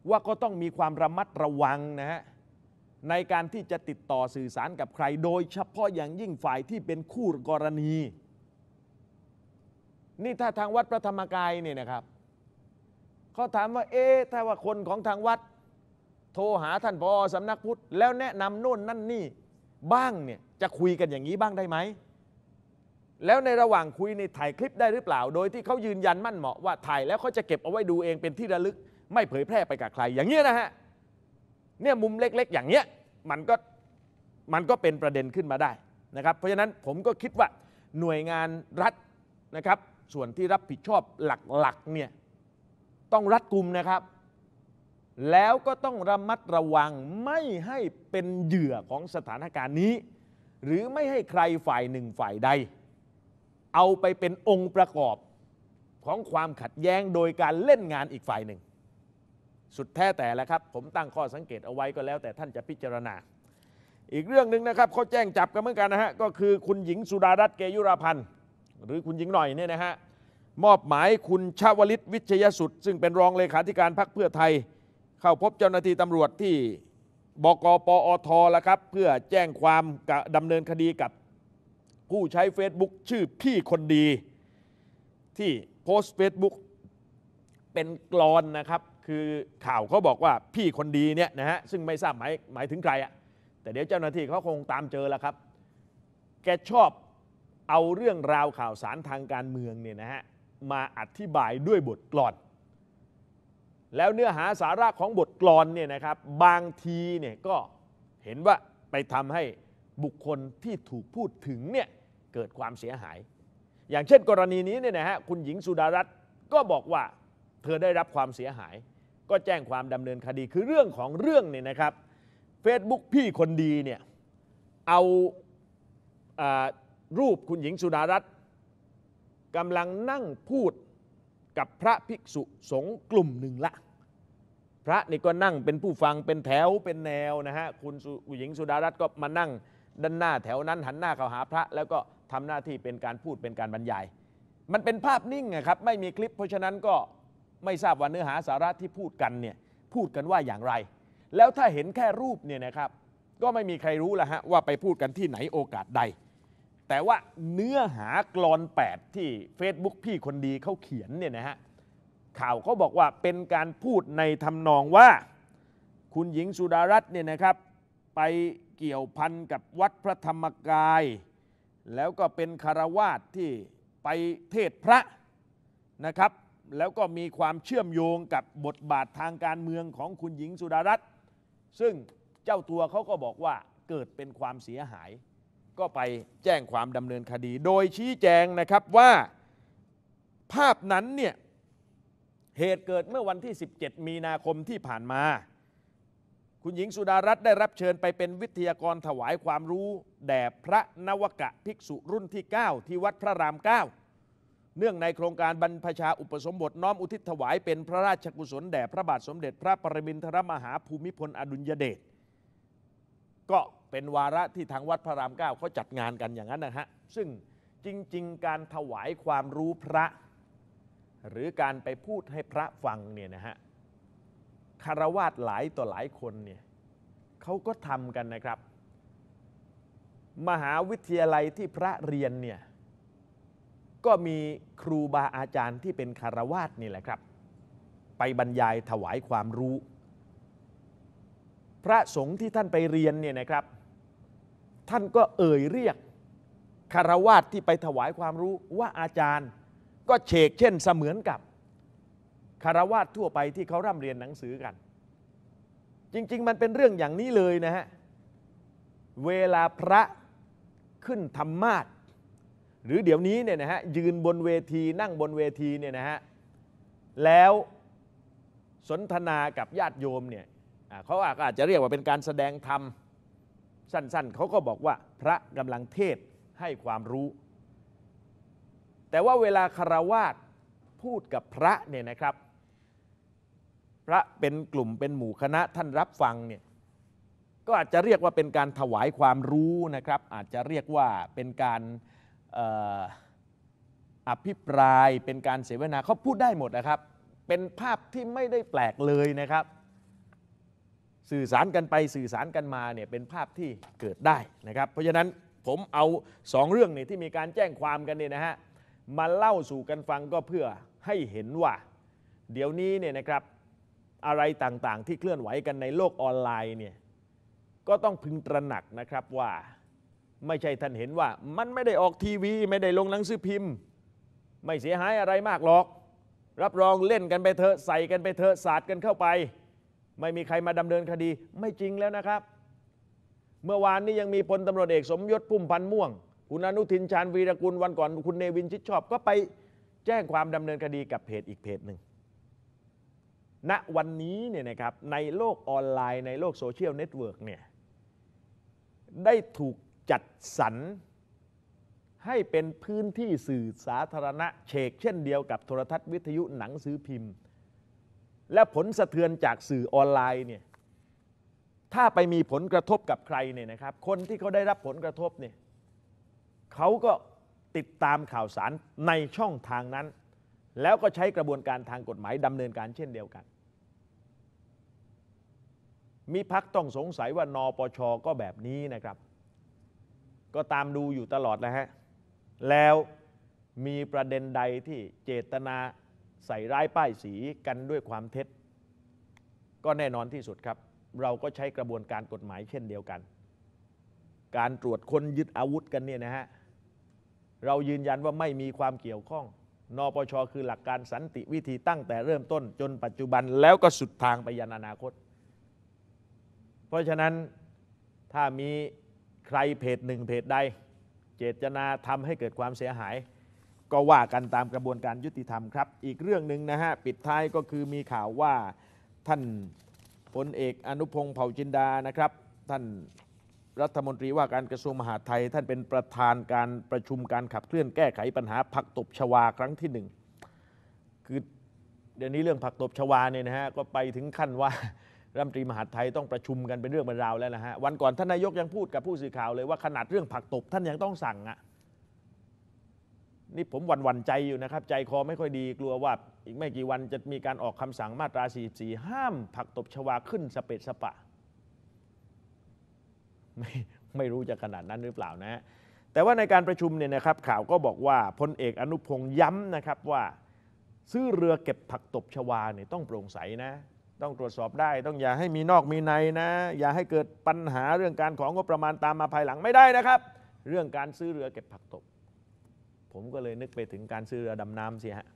ว่าก็ต้องมีความระมัดระวังนะฮะในการที่จะติดต่อสื่อสารกับใคร โดยเฉพาะอย่างยิ่งฝ่ายที่เป็นคู่กรณี นี่ถ้าทางวัดพระธรรมกายเนี่ยนะครับเขาถามว่าเอ๊ะถ้าว่าคนของทางวัด โทรหาท่านพอสำนักพุทธแล้วแนะนำโน่นนั่นนี่ บ้างเนี่ยจะคุยกันอย่างนี้บ้างได้ไหมแล้วในระหว่างคุยในถ่ายคลิปได้หรือเปล่า โดยที่เขายืนยันมั่นเหมาะว่าถ่ายแล้วเขาจะเก็บเอาไว้ดูเองเป็นที่ระลึก ไม่เผยแพร่ไปกับใคร อย่างนี้นะฮะเนี่ยมุมเล็ก ๆอย่างเนี้ยมันก็มันก็เป็นประเด็นขึ้นมาได้นะครับเพราะฉะนั้นผมก็คิดว่าหน่วยงานรัฐนะครับส่วนที่รับผิดชอบหลักๆเนี่ยต้องรัดกุมนะครับ แล้วก็ต้องระมัดระวังไม่ให้เป็นเหยื่อของสถานการณ์นี้ หรือไม่ให้ใครฝ่ายหนึ่งฝ่ายใด เอาไปเป็นองค์ประกอบของความขัดแย้งโดยการเล่นงานอีกฝ่ายหนึ่งสุดแท้แต่ละครับ ผมตั้งข้อสังเกตเอาไว้ก็แล้ว แต่ท่านจะพิจารณา อีกเรื่องหนึ่งนะครับ เขาแจ้งจับกันเหมือนกันนะฮะก็คือคุณหญิงสุดารัตน์เกยุราพันธ์ หรือคุณหญิงหน่อยเนี่ยนะฮะมอบหมายคุณชาวลิตวิชยสุดซึ่งเป็นรองเลขาธิการพรรคเพื่อไทย เข้าพบเจ้าหน้าที่ตำรวจที่บกปอทแล้วครับ เพื่อแจ้งความดำเนินคดีกับผู้ใช้เฟซบุ๊กชื่อพี่คนดี ที่โพสต์เฟซบุ๊กเป็นกลอนนะครับคือข่าวเขาบอกว่าพี่คนดีเนี่ยนะฮะซึ่งไม่ทราบหมายหมายถึงใครอะแต่เดี๋ยวเจ้าหน้าที่เขาคงตามเจอแล้วครับ แกชอบเอาเรื่องราวข่าวสารทางการเมืองเนี่ยนะฮะมาอธิบายด้วยบทกลอน แล้วเนื้อหาสาระของบทกลอนเนี่ยนะครับบางทีเนี่ยก็เห็นว่าไปทำให้บุคคลที่ถูกพูดถึงเนี่ยเกิดความเสียหาย อย่างเช่นกรณีนี้เนี่ยนะฮะคุณหญิงสุดารัตน์ก็บอกว่าเธอได้รับความเสียหายก็แจ้งความดำเนินคดีคือเรื่องของเรื่องเนี่ยนะครับ Facebook พี่คนดีเนี่ยเอาอารูปคุณหญิงสุดารัตน์กำลังนั่งพูดกับพระภิกษุสงฆ์กลุ่มหนึ่งละ พระนี่ก็นั่งเป็นผู้ฟังเป็นแถวเป็นแนวนะฮะคุณหญิงสุดารัตน์ก็มานั่ง ด้านหน้าแถวนั้นหันหน้าเข้าหาพระแล้วก็ทำหน้าที่เป็นการพูดเป็นการบรรยายมันเป็นภาพนิ่งนะครับไม่มีคลิป เพราะฉะนั้นก็ไม่ทราบว่าเนื้อหาสาระที่พูดกันเนี่ยพูดกันว่าอย่างไร แล้วถ้าเห็นแค่รูปเนี่ยนะครับ ก็ไม่มีใครรู้ละฮะว่าไปพูดกันที่ไหนโอกาสใด แต่ว่าเนื้อหากรอน 8 ที่ Facebook พี่คนดีเขาเขียนเนี่ยนะฮะข่าวเขาบอกว่าเป็นการพูดในทำนองว่า คุณหญิงสุดารัตน์เนี่ยนะครับ ไปเกี่ยวพันกับวัดพระธรรมกาย แล้วก็เป็นคารวาสที่ไปเทศพระนะครับแล้วก็มีความเชื่อมโยงกับบทบาททางการเมืองของคุณหญิงสุดารัตน์ ซึ่งเจ้าตัวเขาก็บอกว่าเกิดเป็นความเสียหาย ก็ไปแจ้งความดำเนินคดี โดยชี้แจงนะครับว่าภาพนั้นเนี่ย เหตุเกิดเมื่อวันที่ 17 มีนาคมที่ผ่านมา คุณหญิงสุดารัตน์ได้รับเชิญไปเป็นวิทยากรถวายความรู้ แด่พระนวกะภิกษุรุ่นที่ 9 ที่วัดพระราม 9เนื่องในโครงการบรรพชาอุปสมบทน้อมอุทิศถวายเป็นพระราชกุศลแด่พระบาทสมเด็จพระปรมินทรมหาภูมิพลอดุลยเดชก็เป็นวาระที่ทางวัดพระรามเก้าเขาจัดงานกันอย่างนั้นนะฮะ ซึ่งจริงๆ การถวายความรู้พระ หรือการไปพูดให้พระฟังเนี่ยนะฮะคารวาสหลายต่อหลายคนเนี่ยเขาก็ทำกันนะครับ มหาวิทยาลัยที่พระเรียนเนี่ยก็มีครูบาอาจารย์ที่เป็นคารวาสนี่แหละครับ ไปบรรยายถวายความรู้ พระสงฆ์ที่ท่านไปเรียนเนี่ยนะครับ ท่านก็เอ่ยเรียกคารวาสที่ไปถวายความรู้ว่าอาจารย์ ก็เฉกเช่นเสมือนกับคารวาสทั่วไปที่เขาร่ำเรียนหนังสือกัน จริงๆมันเป็นเรื่องอย่างนี้เลยนะฮะ เวลาพระขึ้นธรรมาทหรือเดี๋ยวนี้เนี่ยนะฮะยืนบนเวทีนั่งบนเวทีเนี่ยนะฮะแล้วสนทนากับญาติโยมเนี่ยเขาอาจจะเรียกว่าเป็นการแสดงธรรมสั้น ๆ เขาก็บอกว่าพระกำลังเทศให้ความรู้ แต่ว่าเวลาคารวาสพูดกับพระเนี่ยนะครับ พระเป็นกลุ่มเป็นหมู่คณะท่านรับฟังเนี่ยก็อาจจะเรียกว่าเป็นการถวายความรู้นะครับ อาจจะเรียกว่าเป็นการอภิปรายเป็นการเสวนาเขาพูดได้หมดนะครับ เป็นภาพที่ไม่ได้แปลกเลยนะครับ สื่อสารกันไปสื่อสารกันมาเนี่ยเป็นภาพที่เกิดได้นะครับ เพราะฉะนั้นผมเอาสองเรื่องนี่ที่มีการแจ้งความกันเนี่ยนะฮะมาเล่าสู่กันฟังก็เพื่อให้เห็นว่า เดี๋ยวนี้เนี่ยนะครับ อะไรต่างๆที่เคลื่อนไหวกันในโลกออนไลน์เนี่ยก็ต้องพึงตระหนักนะครับว่าไม่ใช่ท่านเห็นว่ามันไม่ได้ออกทีวี ไม่ได้ลงหนังสือพิมพ์ ไม่เสียหายอะไรมากหรอก รับรองเล่นกันไปเถอะใส่กันไปเถอะสาดกันเข้าไป ไม่มีใครมาดำเนินคดีไม่จริงแล้วนะครับ เมื่อวานนี้ยังมีพลตำรวจเอก สมยศพุ่มพันธ์ม่วงคุณอนุทินชาญวีรกุลวันก่อน คุณเนวินชิดชอบก็ไปแจ้งความดำเนินคดีกับเพจอีกเพจหนึ่งณวันนี้เนี่ยนะครับในโลกออนไลน์ ในโลกโซเชียลเน็ตเวิร์กเนี่ยได้ถูกจัดสรรให้เป็นพื้นที่สื่อสาธารณะเฉกเช่นเดียวกับโทรทัศน์วิทยุหนังสือพิมพ์ และผลสะเทือนจากสื่อออนไลน์เนี่ยถ้าไปมีผลกระทบกับใครเนี่ยนะครับ คนที่เขาได้รับผลกระทบเนี่ยเขาก็ติดตามข่าวสารในช่องทางนั้น แล้วก็ใช้กระบวนการทางกฎหมายดำเนินการเช่นเดียวกัน มีพักต้องสงสัยว่า นปชก็แบบนี้นะครับก็ตามดูอยู่ตลอดนะฮะ แล้วมีประเด็นใดที่เจตนาใส่ร้ายป้ายสีกันด้วยความเท็จ ก็แน่นอนที่สุดครับ เราก็ใช้กระบวนการกฎหมายเช่นเดียวกัน การตรวจค้นยึดอาวุธกันเนี่ยนะฮะ เรายืนยันว่าไม่มีความเกี่ยวข้อง นปชคือหลักการสันติวิธีตั้งแต่เริ่มต้น จนปัจจุบันแล้วก็สุดทางไปยันอนาคต เพราะฉะนั้นถ้ามีใครเพจหนึ่งเพจใดเจตนาทำให้เกิดความเสียหาย ก็ว่ากันตามกระบวนการยุติธรรมครับ อีกเรื่องหนึ่งนะฮะปิดท้ายก็คือมีข่าวว่าท่านพลเอกอนุพงศ์เผ่าจินดานะครับ ท่านรัฐมนตรีว่าการกระทรวงมหาดไทย ท่านเป็นประธานการประชุมการขับเคลื่อนแก้ไขปัญหาผักตบชวาครั้งที่หนึ่งคือเดี๋ยวนี้เรื่องผักตบชวาเนี่ยนะฮะก็ไปถึงขั้นว่ารัฐมนตรีมหาดไทยต้องประชุมกันเป็นเรื่องเป็นราวแล้วนะฮะ วันก่อนท่านนายกยังพูดกับผู้สื่อข่าวเลย ว่าขนาดเรื่องผักตบท่านยังต้องสั่งอะ่ะนี่ผมวันวันใจอยู่นะครับ ใจคอไม่ค่อยดีกลัวว่า อีกไม่กี่วันจะมีการออกคำสั่งมาตรา 44 ห้ามผักตบชวาขึ้นสเปดสปะ ไม่ไม่รู้จะขนาดนั้นหรือเปล่านะแต่ว่าในการประชุมเนี่ยนะครับ ข่าวก็บอกว่าพลเอกอนุพงศ์ย้ำนะครับว่าซื้อเรือเก็บผักตบชวาเนี่ยต้องโปร่งใสนะต้องตรวจสอบได้ต้องอย่าให้มีนอกมีในนะ อย่าให้เกิดปัญหาเรื่องการของงบประมาณตามมาภายหลังไม่ได้นะครับ เรื่องการซื้อเรือ เก็บ ผักตบ ผมก็เลยนึกไปถึงการซื้อเรือดำน้ำสิฮะ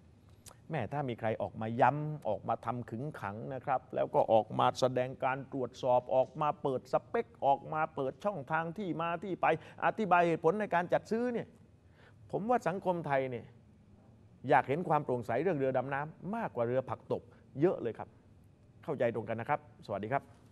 แม่ถ้ามีใครออกมาย้ำออกมาทำขึงขังนะครับ แล้วก็ออกมาแสดงการตรวจสอบออกมาเปิดสเปคออกมาเปิดช่องทางที่มาที่ไปอธิบายเหตุผลในการจัดซื้อเนี่ยผมว่าสังคมไทยเนี่ยอยากเห็นความโปร่งใสเรื่องเรือดำน้ำมากกว่าเรือผักตบเยอะเลยครับเข้าใจตรงกันนะครับ สวัสดีครับ